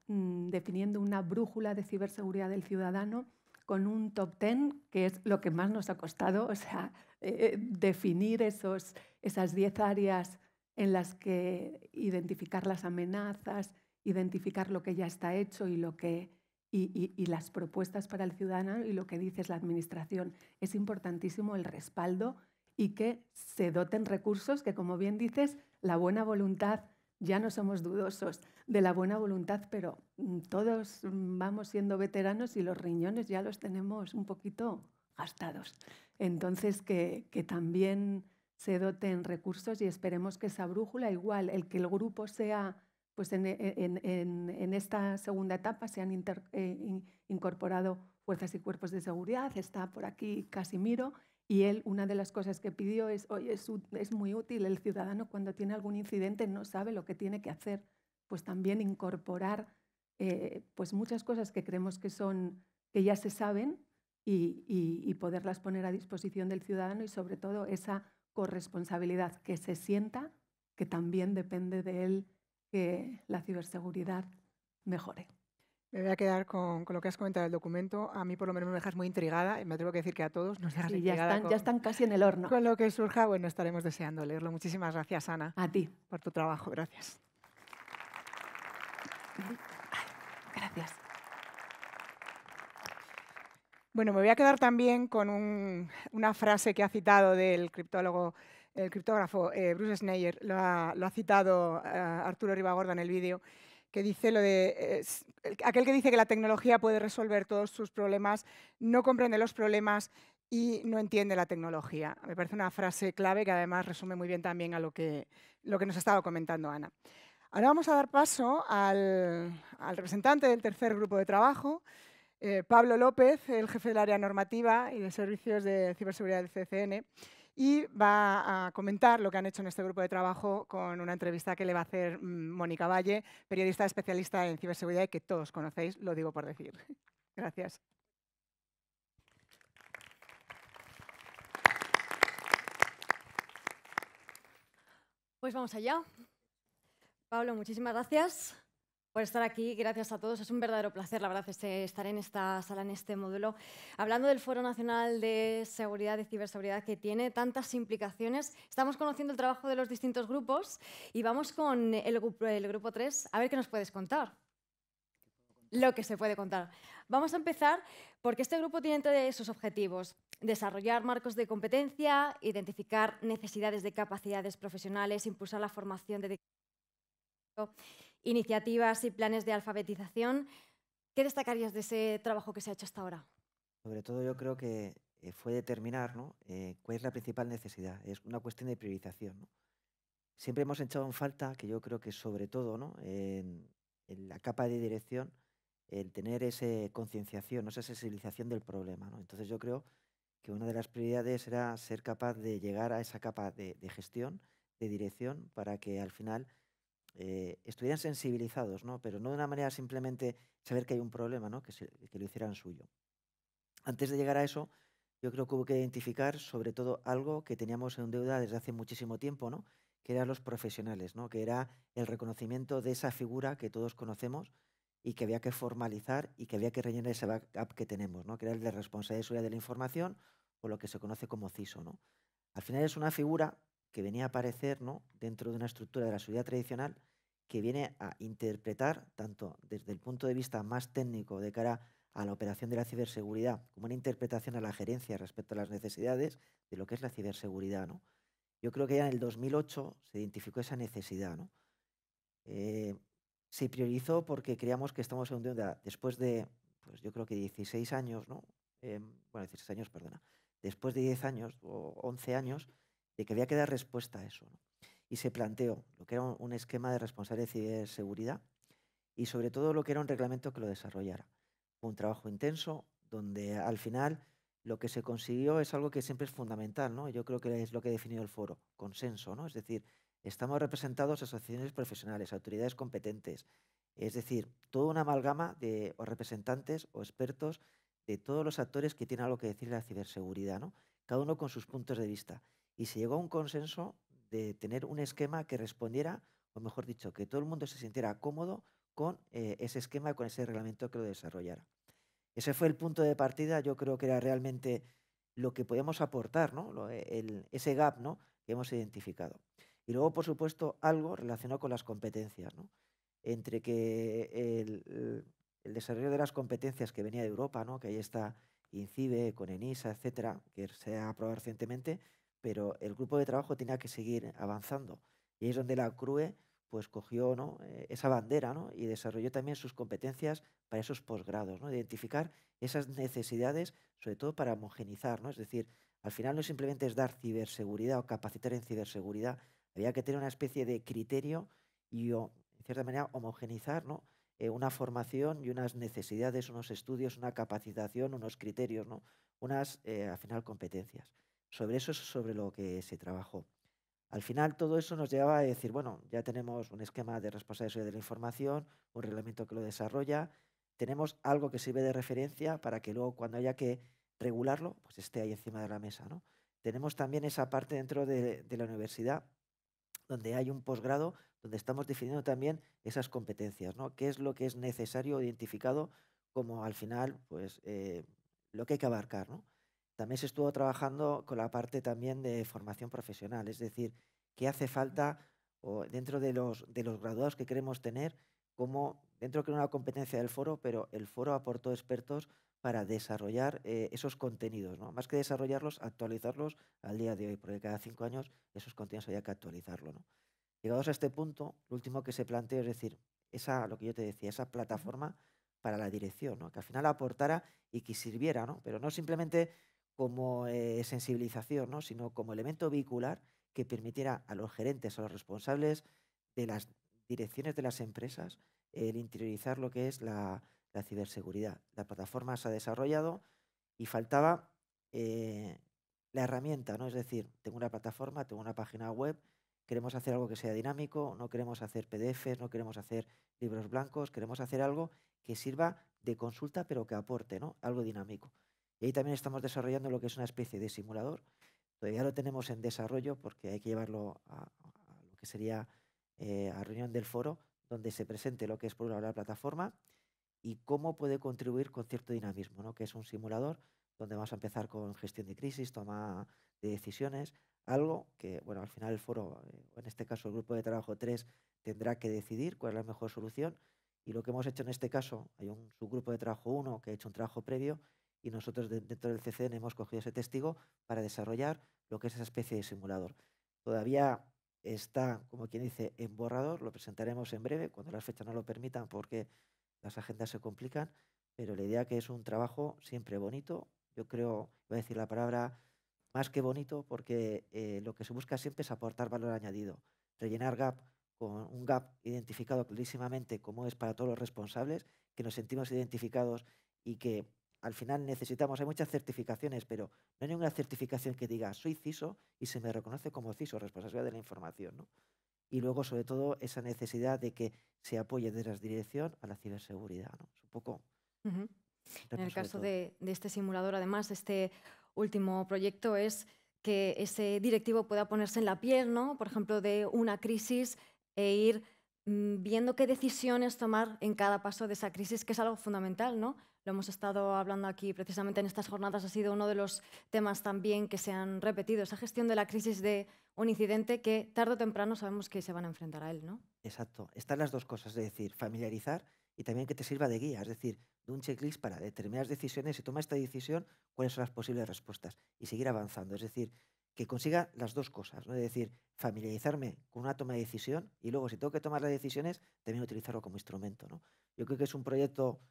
mm, definiendo una brújula de ciberseguridad del ciudadano con un top ten, que es lo que más nos ha costado, o sea, eh, eh, definir esos, esas 10 áreas en las que identificar las amenazas, identificar lo que ya está hecho y lo que y, las propuestas para el ciudadano y lo que dice la administración. Es importantísimo el respaldo y que se doten recursos, que como bien dices, la buena voluntad, ya no somos dudosos de la buena voluntad, pero mm, todos mm, vamos siendo veteranos y los riñones ya los tenemos un poquito gastados. Entonces, que también se doten recursos y esperemos que esa brújula, igual, el que el grupo sea pues eh, en, esta segunda etapa se han eh, incorporado fuerzas y cuerpos de seguridad. Está por aquí Casimiro y él, una de las cosas que pidió es, oye, es, muy útil el ciudadano cuando tiene algún incidente, no sabe lo que tiene que hacer. Pues también incorporar eh, pues muchas cosas que creemos que, son, que ya se saben y poderlas poner a disposición del ciudadano y sobre todo esa corresponsabilidad que se sienta, que también depende de él que la ciberseguridad mejore. Me voy a quedar con, lo que has comentado del documento. A mí, por lo menos, me dejas muy intrigada. y Me atrevo a decir que a todos nos dejas sí, ya Están, ya están casi en el horno. Con lo que surja, bueno, estaremos deseando leerlo. Muchísimas gracias, Ana. A ti. Por tu trabajo. Gracias. Gracias. Bueno, me voy a quedar también con una frase que ha citado del criptólogo el criptógrafo eh, Bruce Schneier, lo ha, citado eh, Arturo Ribagorda en el vídeo, que dice lo de, eh, aquel que dice que la tecnología puede resolver todos sus problemas, no comprende los problemas y no entiende la tecnología. Me parece una frase clave que además resume muy bien también a lo que, lo que nos estaba comentando Ana. Ahora vamos a dar paso al, al representante del tercer grupo de trabajo, Pablo López, el jefe del área normativa y de servicios de ciberseguridad del CCN, y va a comentar lo que han hecho en este grupo de trabajo con una entrevista que le va a hacer mm, Mónica Valle, periodista especialista en ciberseguridad y que todos conocéis, lo digo por decir. <laughs> Gracias. Pues vamos allá. Pablo, muchísimas gracias por estar aquí. Gracias a todos. Es un verdadero placer, la verdad, este, estar en esta sala, en este módulo. Hablando del Foro Nacional de Seguridad y Ciberseguridad que tiene tantas implicaciones, estamos conociendo el trabajo de los distintos grupos y vamos con el, el grupo 3 a ver qué nos puedes contar. Lo que se puede contar. Vamos a empezar porque este grupo tiene entre sus objetivos desarrollar marcos de competencia, identificar necesidades de capacidades profesionales, impulsar la formación de iniciativas y planes de alfabetización. ¿Qué destacarías de ese trabajo que se ha hecho hasta ahora? Sobre todo yo creo que eh, fue determinar ¿no? Eh, cuál es la principal necesidad. Es una cuestión de priorización. Siempre hemos echado en falta, que yo creo que sobre todo ¿no? en, la capa de dirección, el tener esa concienciación, esa sensibilización del problema. Entonces yo creo que una de las prioridades era ser capaz de llegar a esa capa de, de gestión, de dirección, para que al final eh, estuvieran sensibilizados, ¿no? pero no de una manera simplemente saber que hay un problema, ¿no? que, lo hicieran suyo. Antes de llegar a eso, yo creo que hubo que identificar sobre todo algo que teníamos en deuda desde hace muchísimo tiempo, ¿no? que eran los profesionales, ¿no? que era el reconocimiento de esa figura que todos conocemos y que había que formalizar y que había que rellenar ese backup que tenemos, ¿no? que era el de responsabilidad de la información o lo que se conoce como CISO. ¿no? Al final es una figura que venía a aparecer ¿no? dentro de una estructura de la seguridad tradicional que viene a interpretar tanto desde el punto de vista más técnico de cara a la operación de la ciberseguridad como una interpretación a la gerencia respecto a las necesidades de lo que es la ciberseguridad. ¿no? Yo creo que ya en el 2008 se identificó esa necesidad. ¿no? Eh, se priorizó porque creíamos que estamos en un después de, pues yo creo que 16 años, ¿no? Em, bueno, 16 años, perdona, después de 10 años o 11 años, de que había que dar respuesta a eso. Y se planteó lo que era un esquema de responsabilidad de ciberseguridad y sobre todo lo que era un reglamento que lo desarrollara. Fue un trabajo intenso donde al final lo que se consiguió es algo que siempre es fundamental, ¿no? Yo creo que es lo que ha definido el foro, consenso, ¿no? Es decir, estamos representados asociaciones profesionales, autoridades competentes, es decir, toda una amalgama de representantes o expertos de todos los actores que tienen algo que decir en la ciberseguridad, ¿no? Cada uno con sus puntos de vista y se llegó a un consenso de tener un esquema que respondiera, o mejor dicho, que todo el mundo se sintiera cómodo con eh, ese esquema, con ese reglamento que lo desarrollara. Ese fue el punto de partida, yo creo que era realmente lo que podíamos aportar, ¿no? Eh, ese gap ¿no? que hemos identificado. Y luego, por supuesto, algo relacionado con las competencias, ¿no? entre que el, desarrollo de las competencias que venía de Europa, ¿no? que ahí está INCIBE, con ENISA, etcétera, que se ha aprobado recientemente, pero el grupo de trabajo tenía que seguir avanzando. Y ahí es donde la CRUE pues, cogió ¿no? Eh, esa bandera ¿no? y desarrolló también sus competencias para esos posgrados, ¿no? identificar esas necesidades, sobre todo para homogenizar. ¿no? Es decir, al final no simplemente es dar ciberseguridad o capacitar en ciberseguridad, había que tener una especie de criterio y, en cierta manera, homogenizar eh, una formación y unas necesidades, unos estudios, una capacitación, unos criterios, unas, eh, al final, competencias. Sobre eso es sobre lo que se trabajó. Al final todo eso nos llevaba a decir, bueno, ya tenemos un esquema de responsabilidad de la información, un reglamento que lo desarrolla, tenemos algo que sirve de referencia para que luego cuando haya que regularlo, pues esté ahí encima de la mesa. ¿no? Tenemos también esa parte dentro de, la universidad, donde hay un posgrado, donde estamos definiendo también esas competencias, ¿no? qué es lo que es necesario identificado como al final pues, eh, lo que hay que abarcar. ¿no? también se estuvo trabajando con la parte también de formación profesional, es decir, qué hace falta dentro de los, de los graduados que queremos tener, como dentro de una competencia del foro, pero el foro aportó expertos para desarrollar eh, esos contenidos, ¿no? más que desarrollarlos, actualizarlos al día de hoy, porque cada cinco años esos contenidos había que actualizarlos. ¿no? Llegados a este punto, lo último que se planteó es decir, esa, lo que yo te decía, esa plataforma para la dirección, ¿no? que al final aportara y que sirviera, ¿no? pero no simplemente como eh, sensibilización, sino como elemento vehicular que permitiera a los gerentes, a los responsables de las direcciones de las empresas, el interiorizar lo que es la, ciberseguridad. La plataforma se ha desarrollado y faltaba eh, la herramienta, ¿no? Es decir, tengo una plataforma, tengo una página web, queremos hacer algo que sea dinámico, no queremos hacer PDFs, no queremos hacer libros blancos, queremos hacer algo que sirva de consulta pero que aporte, ¿no? Algo dinámico. Y ahí también estamos desarrollando lo que es una especie de simulador. Todavía lo tenemos en desarrollo porque hay que llevarlo a, lo que sería eh, a reunión del foro, donde se presente lo que es por una la plataforma y cómo puede contribuir con cierto dinamismo, ¿no? que es un simulador donde vamos a empezar con gestión de crisis, toma de decisiones, algo que, bueno, al final el foro, eh, en este caso el grupo de trabajo 3, tendrá que decidir cuál es la mejor solución. Y lo que hemos hecho en este caso, hay un subgrupo de trabajo 1 que ha hecho un trabajo previo y nosotros dentro del CCN hemos cogido ese testigo para desarrollar lo que es esa especie de simulador. Todavía está, como quien dice, en borrador, lo presentaremos en breve, cuando las fechas no lo permitan porque las agendas se complican, pero la idea que es un trabajo siempre bonito, yo creo, voy a decir la palabra más que bonito, porque eh, lo que se busca siempre es aportar valor añadido, rellenar gap con un gap identificado clarísimamente como es para todos los responsables, que nos sentimos identificados y que al final necesitamos, hay muchas certificaciones, pero no hay ninguna certificación que diga soy CISO y se me reconoce como CISO, responsabilidad de la información. ¿no? Y luego, sobre todo, esa necesidad de que se apoye desde la dirección a la ciberseguridad. ¿no? un poco. En el caso de, de, este simulador, además, este último proyecto es que ese directivo pueda ponerse en la piel, ¿no? por ejemplo, de una crisis e ir mm, viendo qué decisiones tomar en cada paso de esa crisis, que es algo fundamental, ¿no? lo hemos estado hablando aquí precisamente en estas jornadas, ha sido uno de los temas también que se han repetido, esa gestión de la crisis de un incidente que tarde o temprano sabemos que se van a enfrentar a él, ¿no? Exacto, están las dos cosas, es decir, familiarizar y también que te sirva de guía, es decir, de un checklist para determinadas decisiones, si toma esta decisión, cuáles son las posibles respuestas y seguir avanzando, es decir, que consiga las dos cosas, ¿no? es decir, familiarizarme con una toma de decisión y luego si tengo que tomar las decisiones, también utilizarlo como instrumento. ¿no? Yo creo que es un proyecto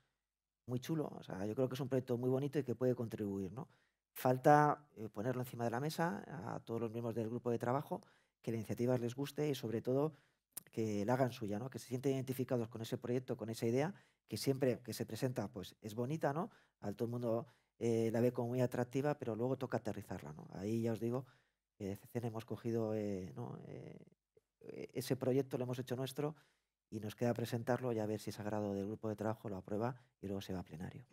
muy chulo. O sea, yo creo que es un proyecto muy bonito y que puede contribuir. ¿no? Falta eh, ponerlo encima de la mesa a todos los miembros del grupo de trabajo, que la iniciativa les guste y sobre todo que la hagan suya, ¿no? que se sienten identificados con ese proyecto, con esa idea, que siempre que se presenta pues es bonita, ¿no? Al todo el mundo eh, la ve como muy atractiva, pero luego toca aterrizarla. ¿no? Ahí ya os digo que hemos cogido eh, ese proyecto, lo hemos hecho nuestro y nos queda presentarlo y a ver si es agrado del grupo de trabajo, lo aprueba y luego se va a plenario.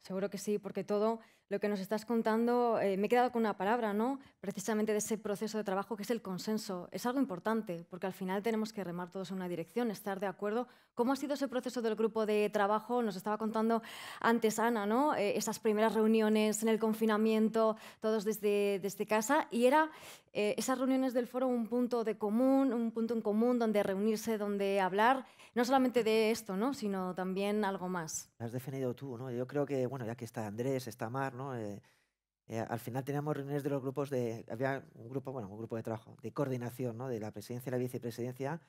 Seguro que sí, porque todo lo que nos estás contando, eh, me he quedado con una palabra, ¿no? Precisamente de ese proceso de trabajo que es el consenso. Es algo importante, porque al final tenemos que remar todos en una dirección, estar de acuerdo. ¿Cómo ha sido ese proceso del grupo de trabajo? Nos estaba contando antes Ana, ¿no? Eh, esas primeras reuniones en el confinamiento, todos desde, desde casa, y era eh, esas reuniones del foro un punto de común, un punto en común donde reunirse, donde hablar, no solamente de esto, ¿no? Sino también algo más has definido tú, ¿no? Yo creo que, bueno, ya que está Andrés, está Mar, ¿no? Eh, eh, al final teníamos reuniones de los grupos de, había un grupo, bueno, un grupo de trabajo, de coordinación, ¿no? De la presidencia y la vicepresidencia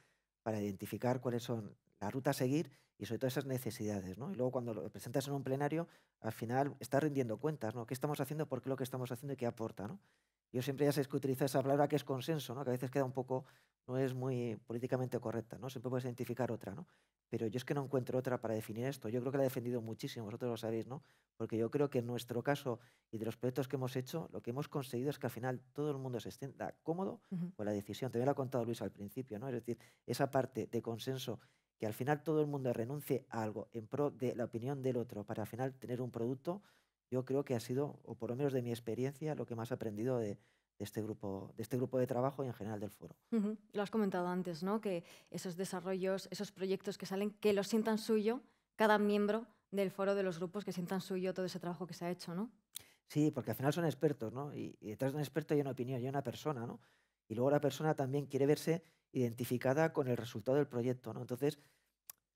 para identificar cuáles son la ruta a seguir y sobre todo esas necesidades, ¿no? Y luego cuando lo presentas en un plenario, al final estás rindiendo cuentas, ¿no? ¿Qué estamos haciendo? ¿Por qué lo que estamos haciendo y qué aporta, ¿no? Yo siempre ya sé que utilizo esa palabra que es consenso, ¿no? Que a veces queda un poco, no es muy políticamente correcta, ¿no? Siempre puedes identificar otra, ¿no? pero yo es que no encuentro otra para definir esto. Yo creo que la he defendido muchísimo, vosotros lo sabéis, ¿no? Porque yo creo que en nuestro caso y de los proyectos que hemos hecho, lo que hemos conseguido es que al final todo el mundo se sienta cómodo con la decisión. Te lo contado Luis al principio, ¿no? Es decir, esa parte de consenso que al final todo el mundo renuncie a algo en pro de la opinión del otro para al final tener un producto, yo creo que ha sido, o por lo menos de mi experiencia, lo que más he aprendido de, de este grupo de este grupo de trabajo y en general del foro. Lo has comentado antes, ¿no? Que esos desarrollos, esos proyectos que salen, que los sientan suyo cada miembro del foro de los grupos, que sientan suyo todo ese trabajo que se ha hecho, ¿no? Sí, porque al final son expertos, ¿no? Y, y detrás de un experto hay una opinión, hay una persona, ¿no? Y luego la persona también quiere verse identificada con el resultado del proyecto, ¿no? Entonces,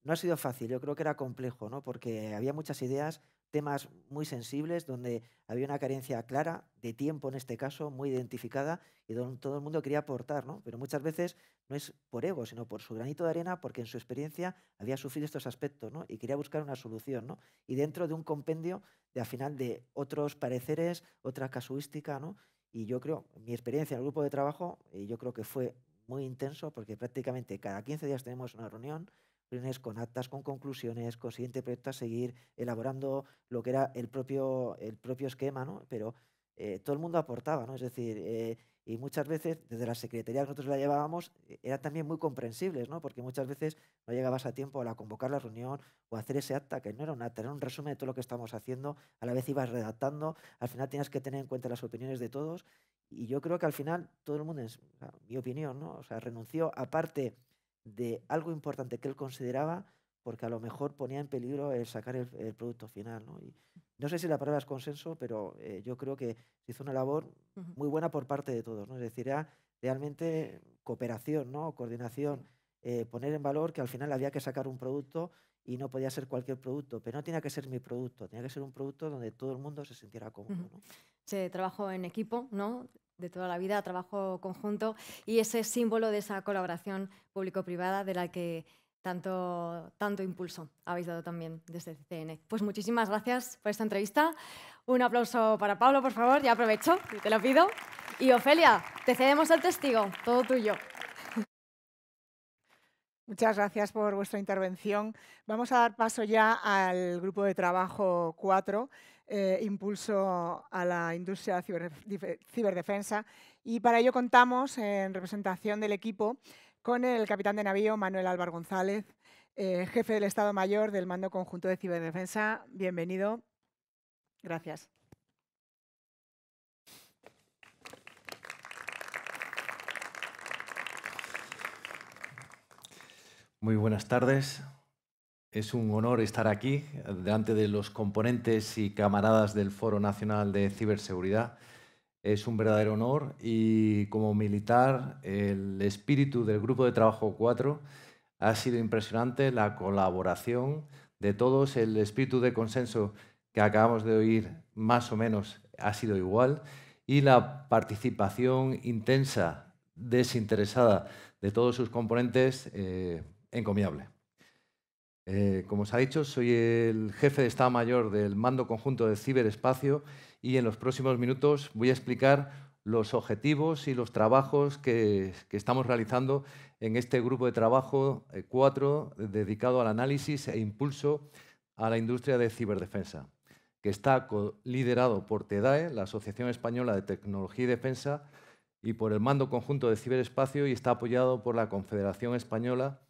no ha sido fácil, yo creo que era complejo, ¿no? Porque había muchas ideas, temas muy sensibles, donde había una carencia clara de tiempo en este caso, muy identificada, y donde todo el mundo quería aportar, Pero muchas veces no es por ego, sino por su granito de arena, porque en su experiencia había sufrido estos aspectos, Y quería buscar una solución, Y dentro de un compendio de, al final, de otros pareceres, otra casuística, Y yo creo, mi experiencia en el grupo de trabajo, eh, yo creo que fue muy intenso, porque prácticamente cada 15 días tenemos una reunión, con actas, con conclusiones, con siguiente proyecto a seguir, elaborando lo que era el propio, el propio esquema, ¿no? Pero eh, todo el mundo aportaba, ¿no? Es decir, eh, y muchas veces desde la secretaría que nosotros la llevábamos eh, eran también muy comprensibles, ¿no? Porque muchas veces no llegabas a tiempo a convocar la reunión o hacer ese acta, que no era un acta, era un resumen de todo lo que estábamos haciendo, a la vez ibas redactando, al final tenías que tener en cuenta las opiniones de todos y yo creo que al final todo el mundo, mi opinión, ¿no? O sea, renunció aparte de algo importante que él consideraba porque a lo mejor ponía en peligro el sacar el, producto final. ¿no? Y no sé si la palabra es consenso, pero eh, yo creo que se hizo una labor muy buena por parte de todos. ¿no? Es decir, era realmente cooperación, ¿no? coordinación, eh, poner en valor que al final había que sacar un producto y no podía ser cualquier producto, pero no tenía que ser mi producto, tenía que ser un producto donde todo el mundo se sintiera cómodo. ¿no? Se trabajó en equipo, ¿no? de toda la vida, trabajo conjunto y ese símbolo de esa colaboración público-privada de la que tanto, tanto impulso habéis dado también desde el CNE. Pues muchísimas gracias por esta entrevista. Un aplauso para Pablo, por favor, ya aprovecho, te lo pido. Y Ofelia, te cedemos el testigo, todo tuyo. Muchas gracias por vuestra intervención. Vamos a dar paso ya al grupo de trabajo 4. Eh, impulso a la industria de ciberdefensa. Y para ello contamos, en representación del equipo, con el capitán de navío Manuel Álvaro González, eh, jefe del Estado Mayor del Mando Conjunto de Ciberdefensa. Bienvenido. Gracias. Muy buenas tardes, es un honor estar aquí delante de los componentes y camaradas del Foro Nacional de Ciberseguridad. Es un verdadero honor y como militar el espíritu del Grupo de Trabajo 4 ha sido impresionante, la colaboración de todos, el espíritu de consenso que acabamos de oír más o menos ha sido igual y la participación intensa, desinteresada de todos sus componentes, eh, encomiable. Eh, como os ha dicho, soy el jefe de Estado Mayor del Mando Conjunto de Ciberespacio y en los próximos minutos voy a explicar los objetivos y los trabajos que, estamos realizando en este grupo de trabajo 4 eh, dedicado al análisis e impulso a la industria de ciberdefensa, que está liderado por TEDAE, la Asociación Española de Tecnología y Defensa, y por el Mando Conjunto de Ciberespacio y está apoyado por la Confederación Española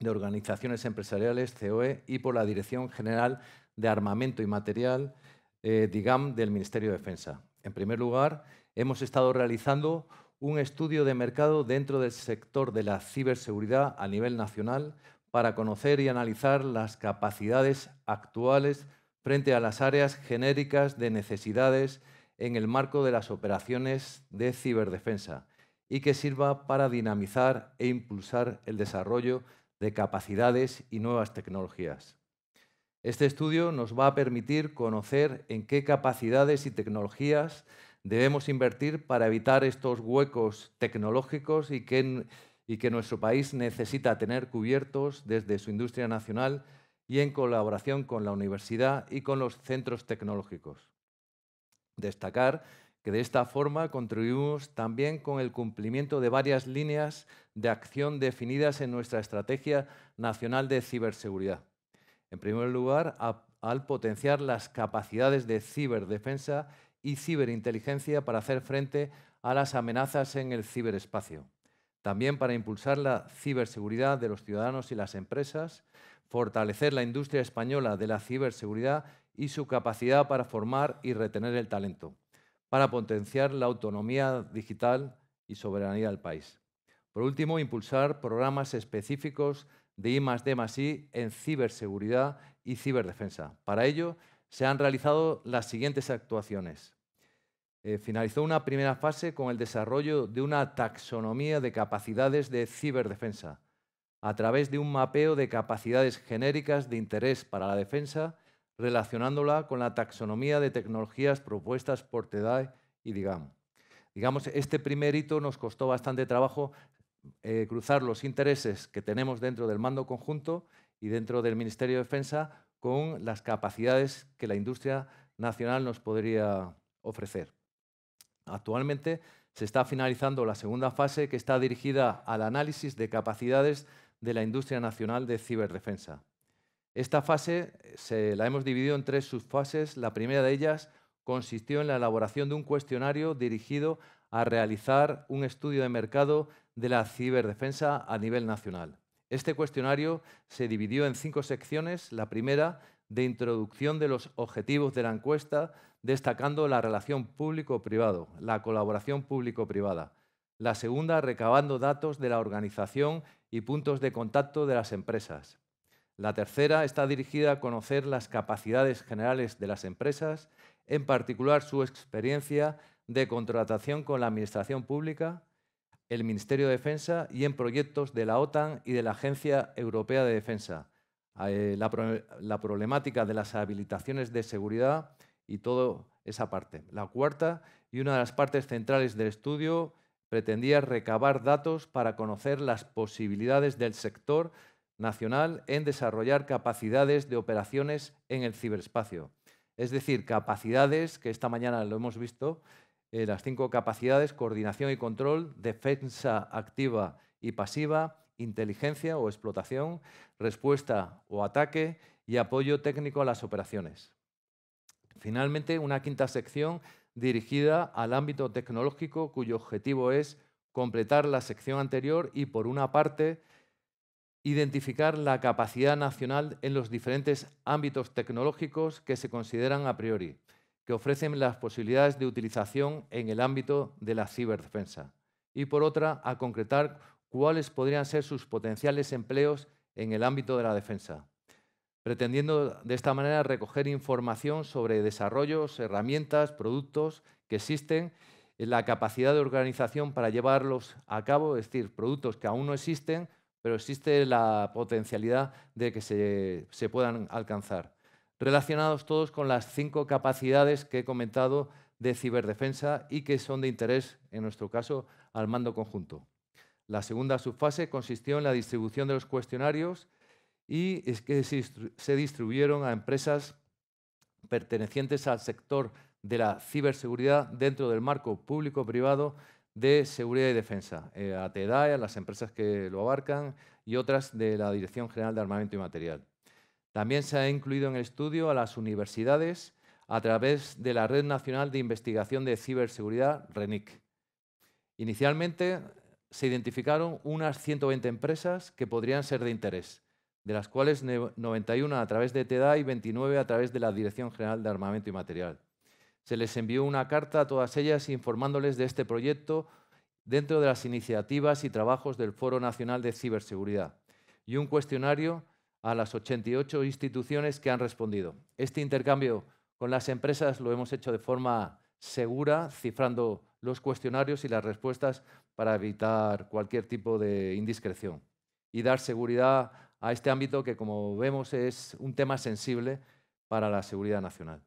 de Organizaciones Empresariales, COE, y por la Dirección General de Armamento y Material, eh, DIGAM, del Ministerio de Defensa. En primer lugar, hemos estado realizando un estudio de mercado dentro del sector de la ciberseguridad a nivel nacional para conocer y analizar las capacidades actuales frente a las áreas genéricas de necesidades en el marco de las operaciones de ciberdefensa y que sirva para dinamizar e impulsar el desarrollo de capacidades y nuevas tecnologías. Este estudio nos va a permitir conocer en qué capacidades y tecnologías debemos invertir para evitar estos huecos tecnológicos y que, y que nuestro país necesita tener cubiertos desde su industria nacional y en colaboración con la universidad y con los centros tecnológicos. Destacar que de esta forma contribuimos también con el cumplimiento de varias líneas de acción definidas en nuestra Estrategia Nacional de Ciberseguridad. En primer lugar, al potenciar las capacidades de ciberdefensa y ciberinteligencia para hacer frente a las amenazas en el ciberespacio. También para impulsar la ciberseguridad de los ciudadanos y las empresas, fortalecer la industria española de la ciberseguridad y su capacidad para formar y retener el talento para potenciar la autonomía digital y soberanía del país. Por último, impulsar programas específicos de I, D, I en ciberseguridad y ciberdefensa. Para ello, se han realizado las siguientes actuaciones. Eh, finalizó una primera fase con el desarrollo de una taxonomía de capacidades de ciberdefensa, a través de un mapeo de capacidades genéricas de interés para la defensa relacionándola con la taxonomía de tecnologías propuestas por TEDAE y DIGAM. Digamos, este primer hito nos costó bastante trabajo eh, cruzar los intereses que tenemos dentro del mando conjunto y dentro del Ministerio de Defensa con las capacidades que la industria nacional nos podría ofrecer. Actualmente se está finalizando la segunda fase que está dirigida al análisis de capacidades de la industria nacional de ciberdefensa. Esta fase eh, se la hemos dividido en tres subfases. La primera de ellas consistió en la elaboración de un cuestionario dirigido a realizar un estudio de mercado de la ciberdefensa a nivel nacional. Este cuestionario se dividió en cinco secciones. La primera, de introducción de los objetivos de la encuesta, destacando la relación público-privado, la colaboración público-privada. La segunda, recabando datos de la organización y puntos de contacto de las empresas. La tercera está dirigida a conocer las capacidades generales de las empresas, en particular su experiencia de contratación con la Administración Pública, el Ministerio de Defensa y en proyectos de la OTAN y de la Agencia Europea de Defensa. Eh, la, problemática de las habilitaciones de seguridad y toda esa parte. La cuarta y una de las partes centrales del estudio pretendía recabar datos para conocer las posibilidades del sector nacional en desarrollar capacidades de operaciones en el ciberespacio. Es decir, capacidades, que esta mañana lo hemos visto, eh, las cinco capacidades, coordinación y control, defensa activa y pasiva, inteligencia o explotación, respuesta o ataque y apoyo técnico a las operaciones. Finalmente, una quinta sección dirigida al ámbito tecnológico cuyo objetivo es completar la sección anterior y, por una parte, identificar la capacidad nacional en los diferentes ámbitos tecnológicos que se consideran a priori, que ofrecen las posibilidades de utilización en el ámbito de la ciberdefensa. Y por otra, a concretar cuáles podrían ser sus potenciales empleos en el ámbito de la defensa, pretendiendo de esta manera recoger información sobre desarrollos, herramientas, productos que existen, eh, la capacidad de organización para llevarlos a cabo, es decir, productos que aún no existen, pero existe la potencialidad de que se, puedan alcanzar. Relacionados todos con las cinco capacidades que he comentado de ciberdefensa y que son de interés, en nuestro caso, al mando conjunto. La segunda subfase consistió en la distribución de los cuestionarios y es que se distribuyeron a empresas pertenecientes al sector de la ciberseguridad dentro del marco público-privado de Seguridad y Defensa, eh, a e a y a las empresas que lo abarcan, y otras de la Dirección General de Armamento y Material. También se ha incluido en el estudio a las universidades a través de la Red Nacional de Investigación de Ciberseguridad, RENIC. Inicialmente se identificaron unas 120 empresas que podrían ser de interés, de las cuales 91 a través de TEDA y 29 a través de la Dirección General de Armamento y Material. Se les envió una carta a todas ellas informándoles de este proyecto dentro de las iniciativas y trabajos del Foro Nacional de Ciberseguridad y un cuestionario a las 88 instituciones que han respondido. Este intercambio con las empresas lo hemos hecho de forma segura, cifrando los cuestionarios y las respuestas para evitar cualquier tipo de indiscreción y dar seguridad a este ámbito que, como vemos, es un tema sensible para la seguridad nacional.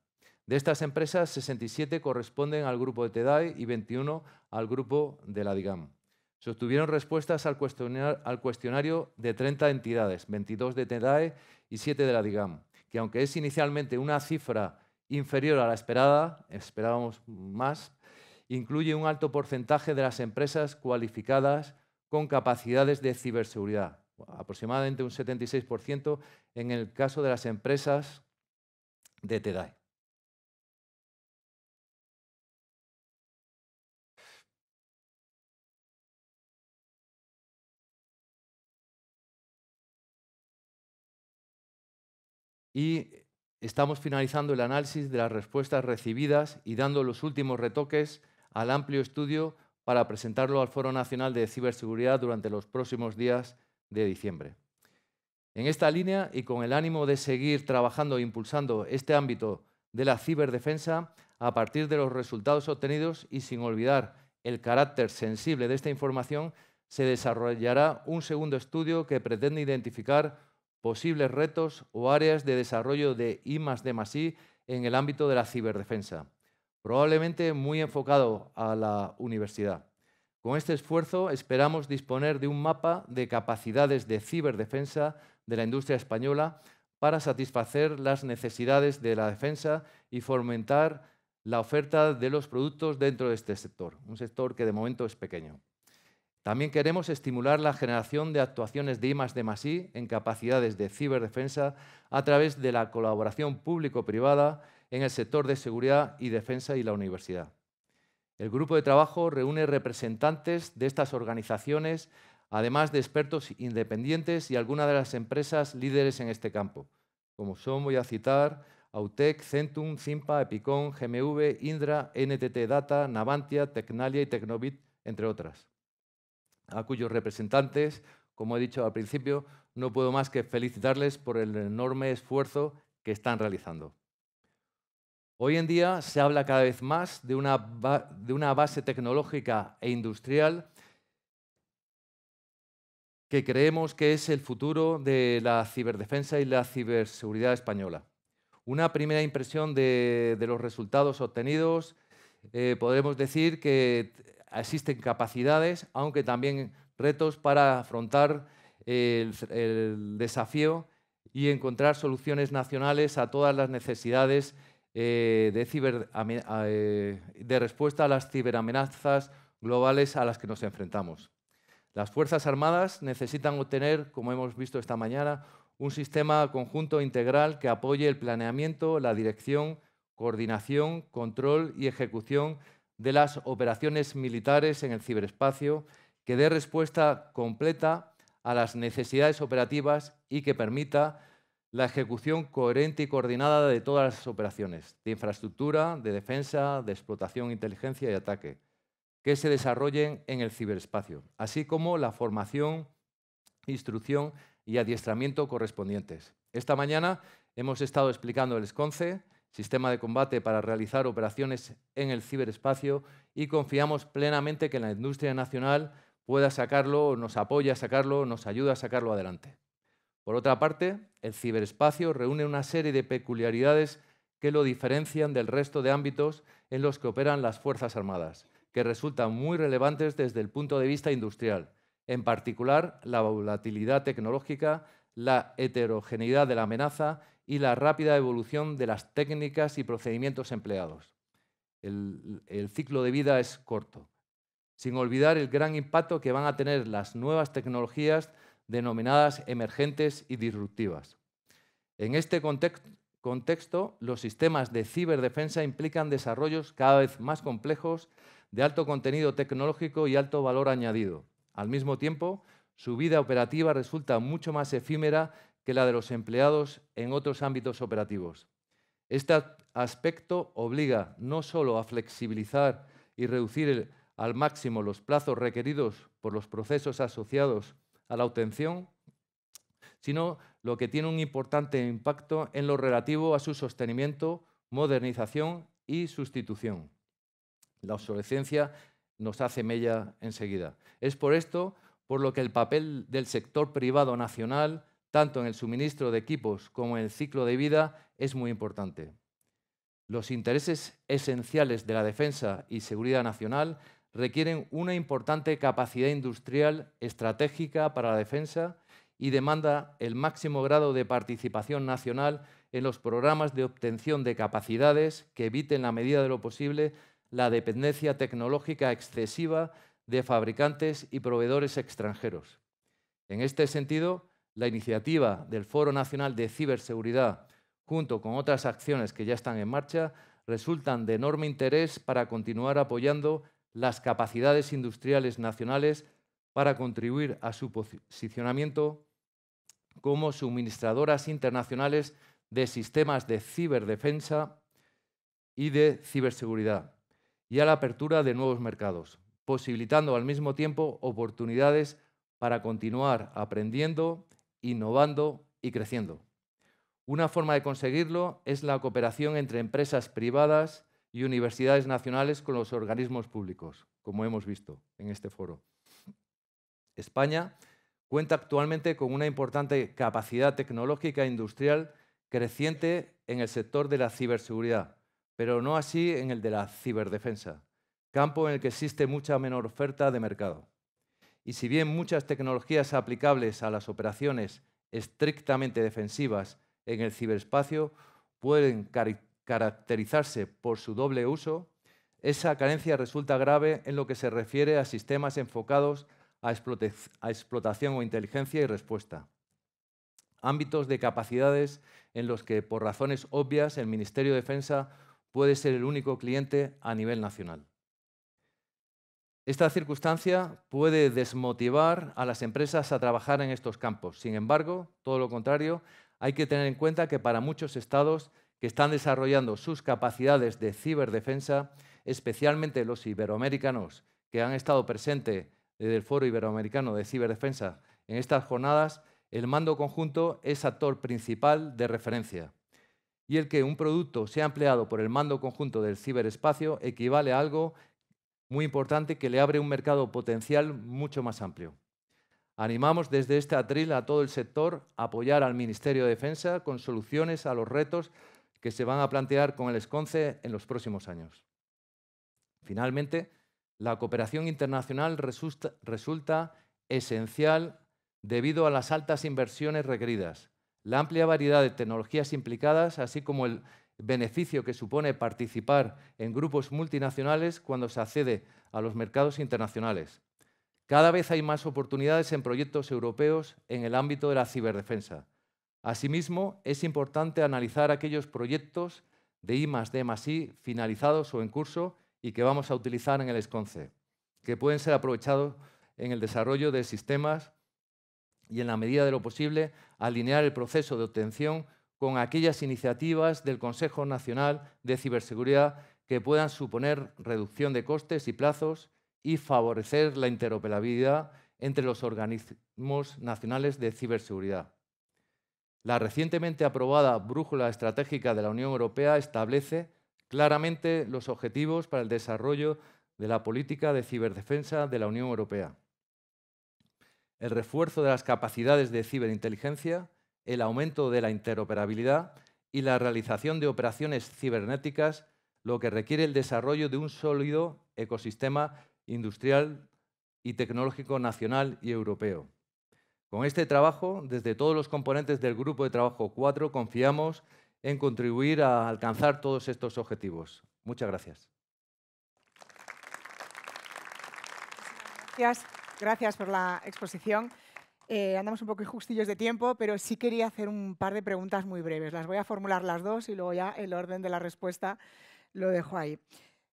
De estas empresas, 67 corresponden al grupo de TEDAE y 21 al grupo de la DIGAM. Sostuvieron respuestas al cuestionario, al cuestionario de 30 entidades, 22 de TEDAE y 7 de la DIGAM, que aunque es inicialmente una cifra inferior a la esperada, esperábamos más, incluye un alto porcentaje de las empresas cualificadas con capacidades de ciberseguridad, aproximadamente un 76% en el caso de las empresas de TEDAE. y estamos finalizando el análisis de las respuestas recibidas y dando los últimos retoques al amplio estudio para presentarlo al Foro Nacional de Ciberseguridad durante los próximos días de diciembre. En esta línea y con el ánimo de seguir trabajando e impulsando este ámbito de la ciberdefensa a partir de los resultados obtenidos y sin olvidar el carácter sensible de esta información, se desarrollará un segundo estudio que pretende identificar posibles retos o áreas de desarrollo de I D I en el ámbito de la ciberdefensa, probablemente muy enfocado a la universidad. Con este esfuerzo esperamos disponer de un mapa de capacidades de ciberdefensa de la industria española para satisfacer las necesidades de la defensa y fomentar la oferta de los productos dentro de este sector, un sector que de momento es pequeño. También queremos estimular la generación de actuaciones de I de I en capacidades de ciberdefensa a través de la colaboración público-privada en el sector de seguridad y defensa y la universidad. El grupo de trabajo reúne representantes de estas organizaciones, además de expertos independientes y algunas de las empresas líderes en este campo, como son, voy a citar, Autec, Centum, Zimpa, Epicon, GMV, Indra, NTT Data, Navantia, Tecnalia y Tecnobit, entre otras a cuyos representantes, como he dicho al principio, no puedo más que felicitarles por el enorme esfuerzo que están realizando. Hoy en día se habla cada vez más de una, de una base tecnológica e industrial que creemos que es el futuro de la ciberdefensa y la ciberseguridad española. Una primera impresión de, los resultados obtenidos, eh, podremos decir que existen capacidades, aunque también retos para afrontar el, desafío y encontrar soluciones nacionales a todas las necesidades eh, de, eh, de respuesta a las ciberamenazas globales a las que nos enfrentamos. Las Fuerzas Armadas necesitan obtener, como hemos visto esta mañana, un sistema conjunto integral que apoye el planeamiento, la dirección, coordinación, control y ejecución de las operaciones militares en el ciberespacio, que dé respuesta completa a las necesidades operativas y que permita la ejecución coherente y coordinada de todas las operaciones, de infraestructura, de defensa, de explotación, inteligencia y ataque, que se desarrollen en el ciberespacio, así como la formación, instrucción y adiestramiento correspondientes. Esta mañana hemos estado explicando el SCONCE, sistema de combate para realizar operaciones en el ciberespacio y confiamos plenamente que la industria nacional pueda sacarlo, nos apoya a sacarlo, nos ayuda a sacarlo adelante. Por otra parte, el ciberespacio reúne una serie de peculiaridades que lo diferencian del resto de ámbitos en los que operan las Fuerzas Armadas, que resultan muy relevantes desde el punto de vista industrial, en particular la volatilidad tecnológica, la heterogeneidad de la amenaza y la rápida evolución de las técnicas y procedimientos empleados. El, ciclo de vida es corto, sin olvidar el gran impacto que van a tener las nuevas tecnologías denominadas emergentes y disruptivas. En este contexto, los sistemas de ciberdefensa implican desarrollos cada vez más complejos de alto contenido tecnológico y alto valor añadido. Al mismo tiempo, su vida operativa resulta mucho más efímera que la de los empleados en otros ámbitos operativos. Este aspecto obliga no solo a flexibilizar y reducir al máximo los plazos requeridos por los procesos asociados a la obtención, sino lo que tiene un importante impacto en lo relativo a su sostenimiento, modernización y sustitución. La obsolescencia nos hace mella enseguida. Es por esto por lo que el papel del sector privado nacional tanto en el suministro de equipos como en el ciclo de vida, es muy importante. Los intereses esenciales de la defensa y seguridad nacional requieren una importante capacidad industrial estratégica para la defensa y demanda el máximo grado de participación nacional en los programas de obtención de capacidades que eviten, en la medida de lo posible, la dependencia tecnológica excesiva de fabricantes y proveedores extranjeros. En este sentido, la iniciativa del Foro Nacional de Ciberseguridad, junto con otras acciones que ya están en marcha, resultan de enorme interés para continuar apoyando las capacidades industriales nacionales para contribuir a su posicionamiento como suministradoras internacionales de sistemas de ciberdefensa y de ciberseguridad y a la apertura de nuevos mercados, posibilitando al mismo tiempo oportunidades para continuar aprendiendo innovando y creciendo. Una forma de conseguirlo es la cooperación entre empresas privadas y universidades nacionales con los organismos públicos, como hemos visto en este foro. España cuenta actualmente con una importante capacidad tecnológica e industrial creciente en el sector de la ciberseguridad, pero no así en el de la ciberdefensa, campo en el que existe mucha menor oferta de mercado. Y si bien muchas tecnologías aplicables a las operaciones estrictamente defensivas en el ciberespacio pueden caracterizarse por su doble uso, esa carencia resulta grave en lo que se refiere a sistemas enfocados a, explotación o inteligencia y respuesta. Ámbitos de capacidades en los que, por razones obvias, el Ministerio de Defensa puede ser el único cliente a nivel nacional. Esta circunstancia puede desmotivar a las empresas a trabajar en estos campos. Sin embargo, todo lo contrario, hay que tener en cuenta que para muchos estados que están desarrollando sus capacidades de ciberdefensa, especialmente los iberoamericanos que han estado presentes desde el Foro Iberoamericano de Ciberdefensa en estas jornadas, el mando conjunto es actor principal de referencia. Y el que un producto sea empleado por el mando conjunto del ciberespacio equivale a algo muy importante que le abre un mercado potencial mucho más amplio. Animamos desde este atril a todo el sector a apoyar al Ministerio de Defensa con soluciones a los retos que se van a plantear con el ESCONCE en los próximos años. Finalmente, la cooperación internacional resulta, resulta esencial debido a las altas inversiones requeridas, la amplia variedad de tecnologías implicadas, así como el beneficio que supone participar en grupos multinacionales cuando se accede a los mercados internacionales. Cada vez hay más oportunidades en proyectos europeos en el ámbito de la ciberdefensa. Asimismo, es importante analizar aquellos proyectos de I D I finalizados o en curso y que vamos a utilizar en el ESCONCE, que pueden ser aprovechados en el desarrollo de sistemas y, en la medida de lo posible, alinear el proceso de obtención con aquellas iniciativas del Consejo Nacional de Ciberseguridad que puedan suponer reducción de costes y plazos y favorecer la interoperabilidad entre los organismos nacionales de ciberseguridad. La recientemente aprobada Brújula Estratégica de la Unión Europea establece claramente los objetivos para el desarrollo de la política de ciberdefensa de la Unión Europea. El refuerzo de las capacidades de ciberinteligencia el aumento de la interoperabilidad y la realización de operaciones cibernéticas, lo que requiere el desarrollo de un sólido ecosistema industrial y tecnológico nacional y europeo. Con este trabajo, desde todos los componentes del Grupo de Trabajo 4, confiamos en contribuir a alcanzar todos estos objetivos. Muchas gracias. Gracias, gracias por la exposición. Eh, andamos un poco injustillos de tiempo, pero sí quería hacer un par de preguntas muy breves. Las voy a formular las dos y luego ya el orden de la respuesta lo dejo ahí.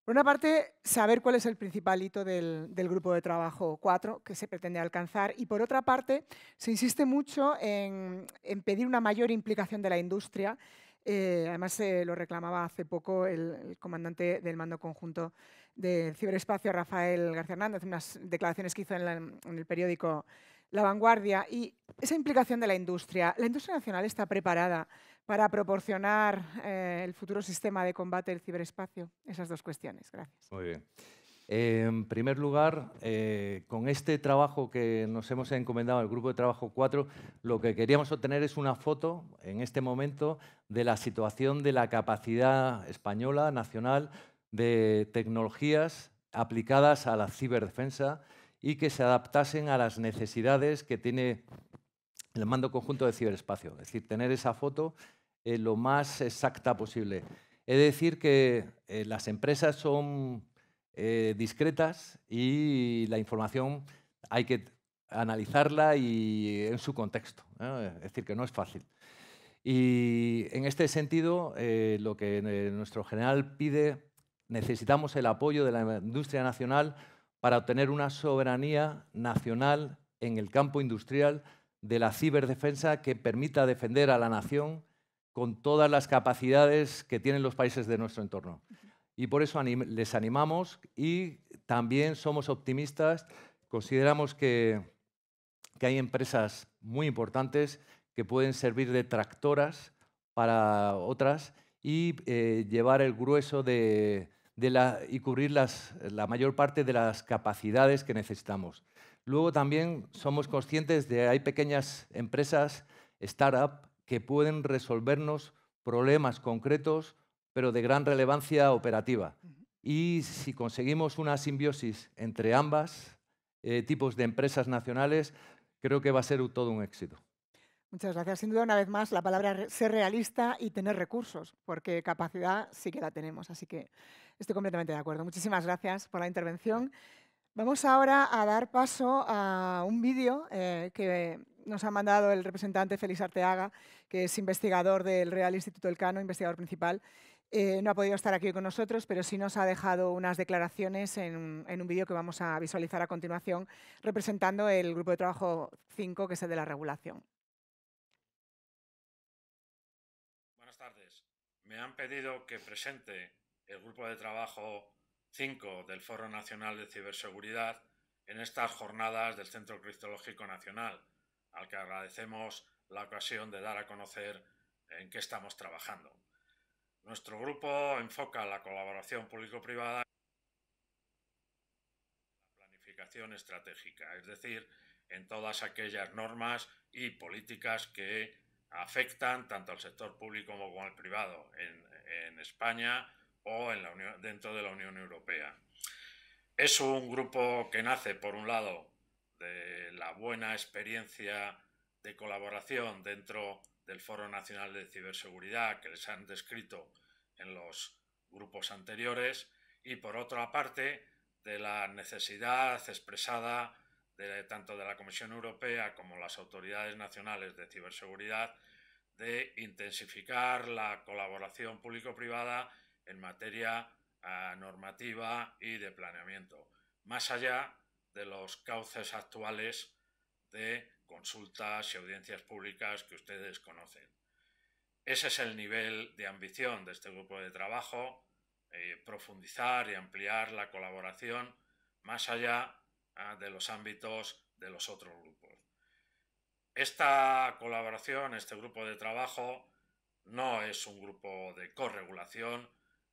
Por una parte, saber cuál es el principal hito del, grupo de trabajo 4 que se pretende alcanzar. Y por otra parte, se insiste mucho en, pedir una mayor implicación de la industria. Eh, además, eh, lo reclamaba hace poco el, comandante del mando conjunto del ciberespacio, Rafael García Hernández, unas declaraciones que hizo en, en el periódico la vanguardia y esa implicación de la industria. La industria nacional está preparada para proporcionar eh, el futuro sistema de combate del ciberespacio? Esas dos cuestiones. Gracias. Muy bien. en primer lugar, eh, con este trabajo que nos hemos encomendado al Grupo de Trabajo 4, lo que queríamos obtener es una foto en este momento de la situación de la capacidad española, nacional, de tecnologías aplicadas a la ciberdefensa, y que se adaptasen a las necesidades que tiene el mando conjunto de ciberespacio, es decir, tener esa foto eh, lo más exacta posible. Es decir, que eh, las empresas son eh, discretas y la información hay que analizarla y en su contexto, es decir, que no es fácil. Y en este sentido, lo que nuestro general pide, necesitamos el apoyo de la industria nacional para obtener una soberanía nacional en el campo industrial de la ciberdefensa que permita defender a la nación con todas las capacidades que tienen los países de nuestro entorno. Y por eso les animamos y también somos optimistas, consideramos que, hay empresas muy importantes que pueden servir de tractoras para otras y eh, llevar el grueso de, y cubrir la mayor parte de las capacidades que necesitamos. Luego también somos conscientes de que hay pequeñas empresas, startup, que pueden resolvernos problemas concretos, pero de gran relevancia operativa. Y si conseguimos una simbiosis entre ambas eh, tipos de empresas nacionales, creo que va a ser todo un éxito. Muchas gracias. Sin duda, una vez más, la palabra ser realista y tener recursos, porque capacidad sí que la tenemos. Así que Estoy completamente de acuerdo. Muchísimas gracias por la intervención. Vamos ahora a dar paso a un vídeo eh, que nos ha mandado el representante Félix Arteaga, que es investigador del Real Instituto Elcano, investigador principal. Eh, no ha podido estar aquí con nosotros, pero sí nos ha dejado unas declaraciones en, en un vídeo que vamos a visualizar a continuación, representando el grupo de trabajo 5, que es el de la regulación. Buenas tardes. Me han pedido que presente el Grupo de Trabajo 5 del Foro Nacional de Ciberseguridad en estas jornadas del Centro Cristológico Nacional, al que agradecemos la ocasión de dar a conocer en qué estamos trabajando. Nuestro grupo enfoca la colaboración público-privada en la planificación estratégica, es decir, en todas aquellas normas y políticas que afectan tanto al sector público como al privado. En, en España o en la Unión, dentro de la Unión Europea. Es un grupo que nace, por un lado, de la buena experiencia de colaboración dentro del Foro Nacional de Ciberseguridad que les han descrito en los grupos anteriores y, por otra parte, de la necesidad expresada tanto de la Comisión Europea como las autoridades nacionales de ciberseguridad de intensificar la colaboración público-privada en materia ah, normativa y de planeamiento, más allá de los cauces actuales de consultas y audiencias públicas que ustedes conocen. Ese es el nivel de ambición de este grupo de trabajo, eh, profundizar y ampliar la colaboración más allá ah, de los ámbitos de los otros grupos. Esta colaboración, este grupo de trabajo, no es un grupo de corregulación,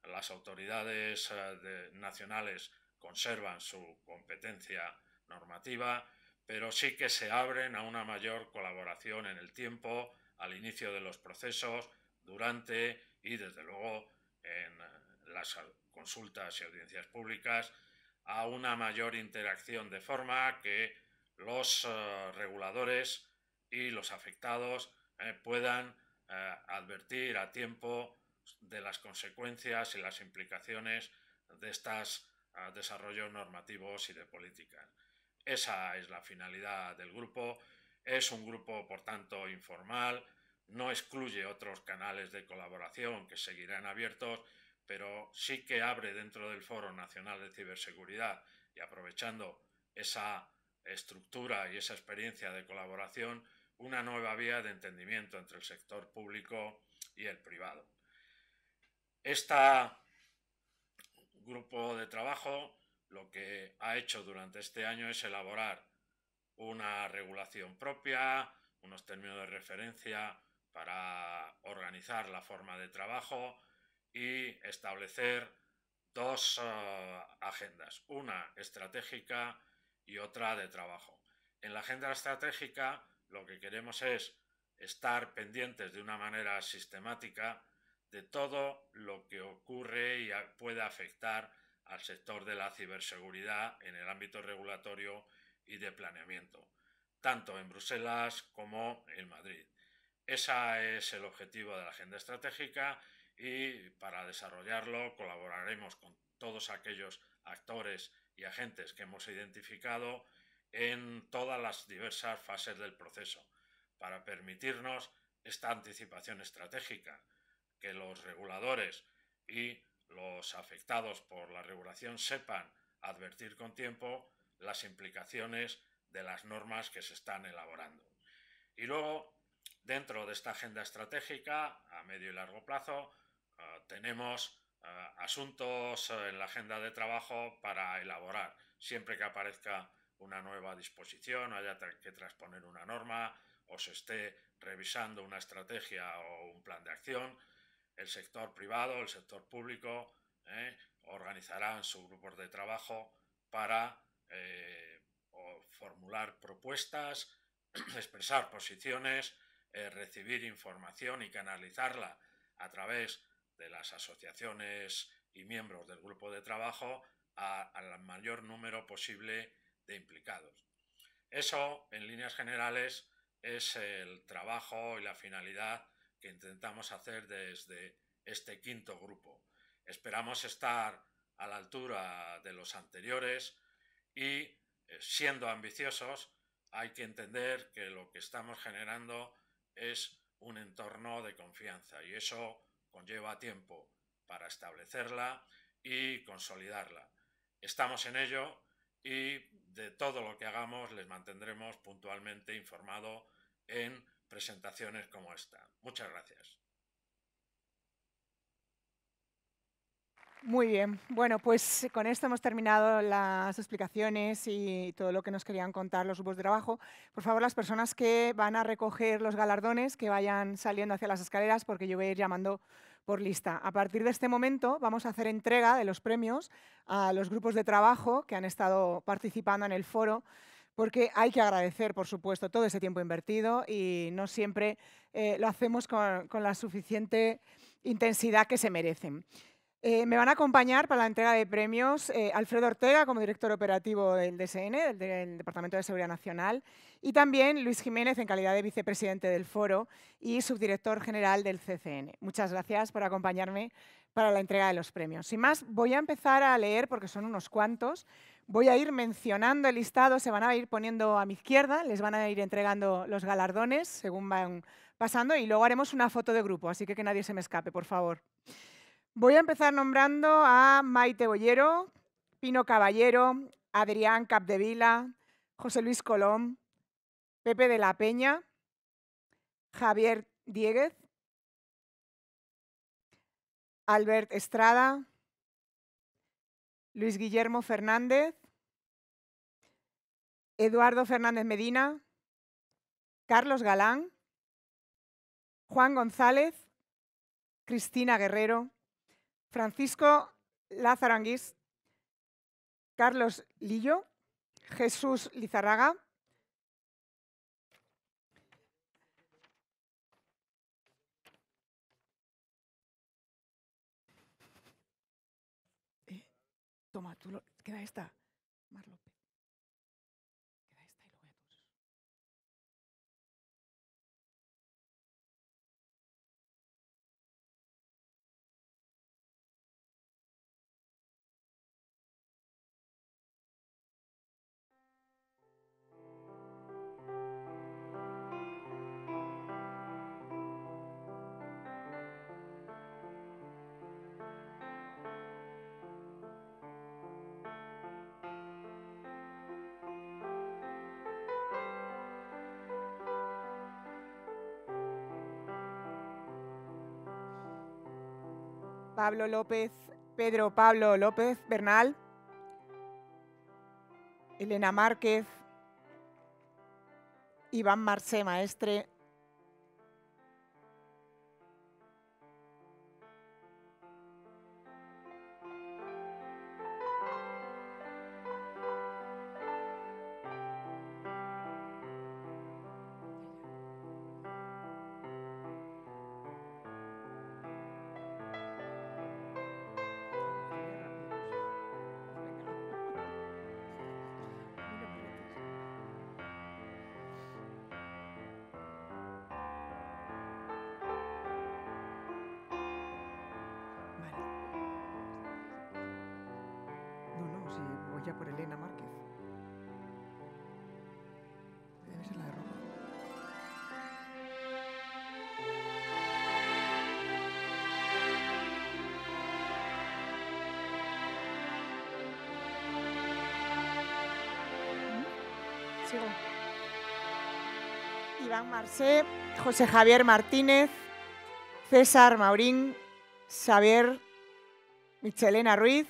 las autoridades eh, nacionales conservan su competencia normativa, pero sí que se abren a una mayor colaboración en el tiempo, al inicio de los procesos, durante y desde luego en eh, las consultas y audiencias públicas, a una mayor interacción de forma que los eh, reguladores y los afectados puedan advertir a tiempo de las consecuencias y las implicaciones de estos ah, desarrollos normativos y de políticas. Esa es la finalidad del grupo. Es un grupo, por tanto, informal, no excluye otros canales de colaboración que seguirán abiertos, pero sí que abre dentro del Foro Nacional de Ciberseguridad y aprovechando esa estructura y esa experiencia de colaboración, una nueva vía de entendimiento entre el sector público y el privado. Este grupo de trabajo lo que ha hecho durante este año es elaborar una regulación propia, unos términos de referencia para organizar la forma de trabajo y establecer dos eh, agendas, una estratégica y otra de trabajo. En la agenda estratégica lo que queremos es estar pendientes de una manera sistemática de todo lo que ocurre y pueda afectar al sector de la ciberseguridad en el ámbito regulatorio y de planeamiento, tanto en Bruselas como en Madrid. Ese es el objetivo de la agenda estratégica y para desarrollarlo colaboraremos con todos aquellos actores y agentes que hemos identificado en todas las diversas fases del proceso para permitirnos esta anticipación estratégica que los reguladores y los afectados por la regulación sepan advertir con tiempo las implicaciones de las normas que se están elaborando. Y luego, dentro de esta agenda estratégica a medio y largo plazo, eh, tenemos eh, asuntos eh, en la agenda de trabajo para elaborar, siempre que aparezca una nueva disposición, haya que transponer una norma o se esté revisando una estrategia o un plan de acción, el sector privado, el sector público, ¿eh? organizarán sus grupos de trabajo para eh, formular propuestas, <clears throat> expresar posiciones, eh, recibir información y canalizarla a través de las asociaciones y miembros del grupo de trabajo al mayor número posible de implicados. Eso, en líneas generales, es el trabajo y la finalidad que intentamos hacer desde este quinto grupo. Esperamos estar a la altura de los anteriores y, eh, siendo ambiciosos, hay que entender que lo que estamos generando es un entorno de confianza y eso conlleva tiempo para establecerla y consolidarla. Estamos en ello y de todo lo que hagamos les mantendremos puntualmente informado en presentaciones como esta. Muchas gracias. Muy bien. Bueno, pues con esto hemos terminado las explicaciones y todo lo que nos querían contar los grupos de trabajo. Por favor, las personas que van a recoger los galardones, que vayan saliendo hacia las escaleras porque yo voy a ir llamando por lista. A partir de este momento vamos a hacer entrega de los premios a los grupos de trabajo que han estado participando en el foro porque hay que agradecer, por supuesto, todo ese tiempo invertido y no siempre eh, lo hacemos con, la suficiente intensidad que se merecen. Eh, me van a acompañar para la entrega de premios eh, Alfredo Ortega como director operativo del DSN, del, del, Departamento de Seguridad Nacional, y también Luis Jiménez en calidad de vicepresidente del foro y subdirector general del CCN. Muchas gracias por acompañarme para la entrega de los premios. Sin más, voy a empezar a leer, porque son unos cuantos, Voy a ir mencionando el listado, se van a ir poniendo a mi izquierda, les van a ir entregando los galardones según van pasando y luego haremos una foto de grupo, así que que nadie se me escape, por favor. Voy a empezar nombrando a Maite Bollero, Pino Caballero, Adrián Capdevila, José Luis Colón, Pepe de la Peña, Javier Dieguez, Albert Estrada, Luis Guillermo Fernández, Eduardo Fernández Medina, Carlos Galán, Juan González, Cristina Guerrero, Francisco Lázaro Anguís, Carlos Lillo, Jesús Lizarraga, Toma, tú lo... queda esta. Pablo López, Pedro Pablo López Bernal, Elena Márquez, Iván Marché, Maestre, José Javier Martínez, César Maurín, Xavier Michelena Ruiz,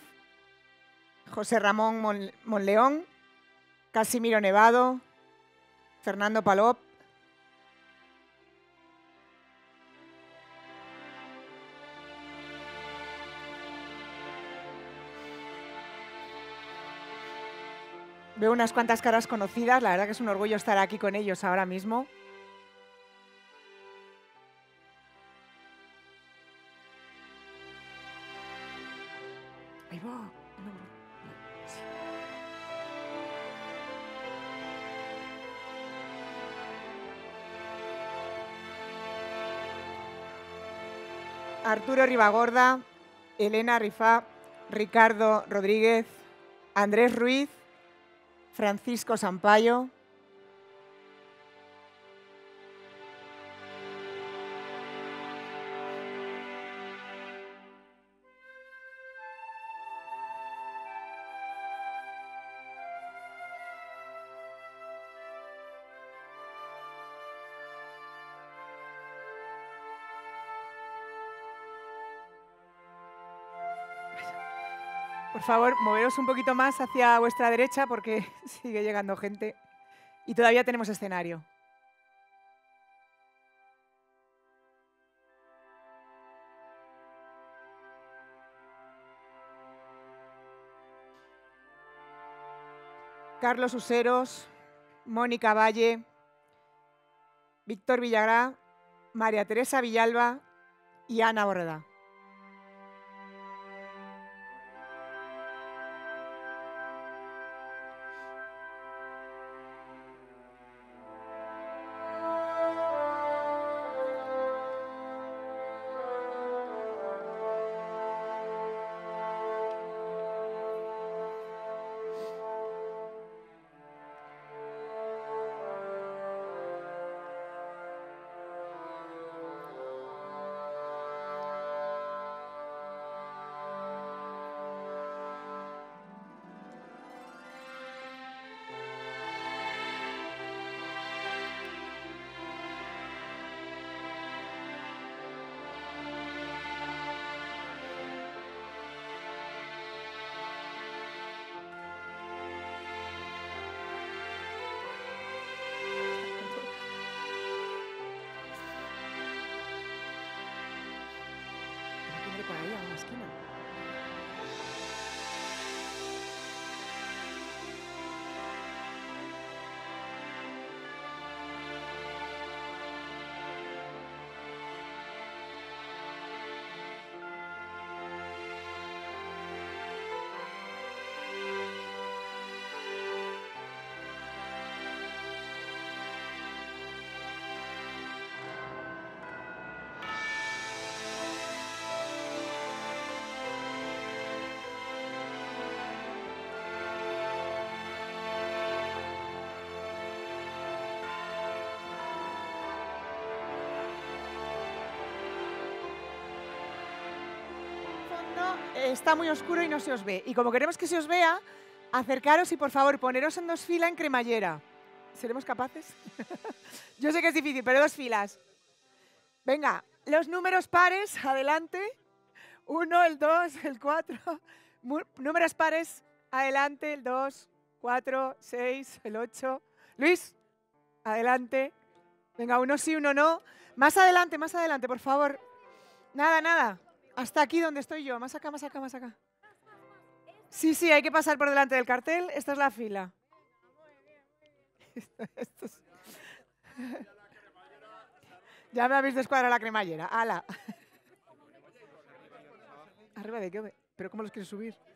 José Ramón Monleón, Casimiro Nevado, Fernando Palop, Veo unas cuantas caras conocidas, la verdad que es un orgullo estar aquí con ellos ahora mismo. Arturo Ribagorda, Elena Rifá, Ricardo Rodríguez, Andrés Ruiz, Francisco Sampaio, Por favor, moveros un poquito más hacia vuestra derecha porque <laughs> sigue llegando gente y todavía tenemos escenario. Carlos Useros, Mónica Valle, Víctor Villagrá, María Teresa Villalba y Ana Borreda. está muy oscuro y no se os ve. Y como queremos que se os vea, acercaros y por favor poneros en dos filas en cremallera. ¿Seremos capaces? <laughs> Yo sé que es difícil, pero dos filas. Venga, los números pares, adelante. Uno, el dos, el cuatro. Números pares, adelante, el dos, cuatro, seis, el ocho. Luis, adelante. Venga, uno sí, uno no. Más adelante, más adelante, por favor. Nada, nada. Hasta aquí donde estoy yo. Más acá, más acá, más acá. Sí, sí, hay que pasar por delante del cartel. Esta es la fila. <laughs> Ya me habéis descuadrado la cremallera. ¡Hala! <laughs> ¿Arriba de qué? ¿Pero cómo los quieres subir?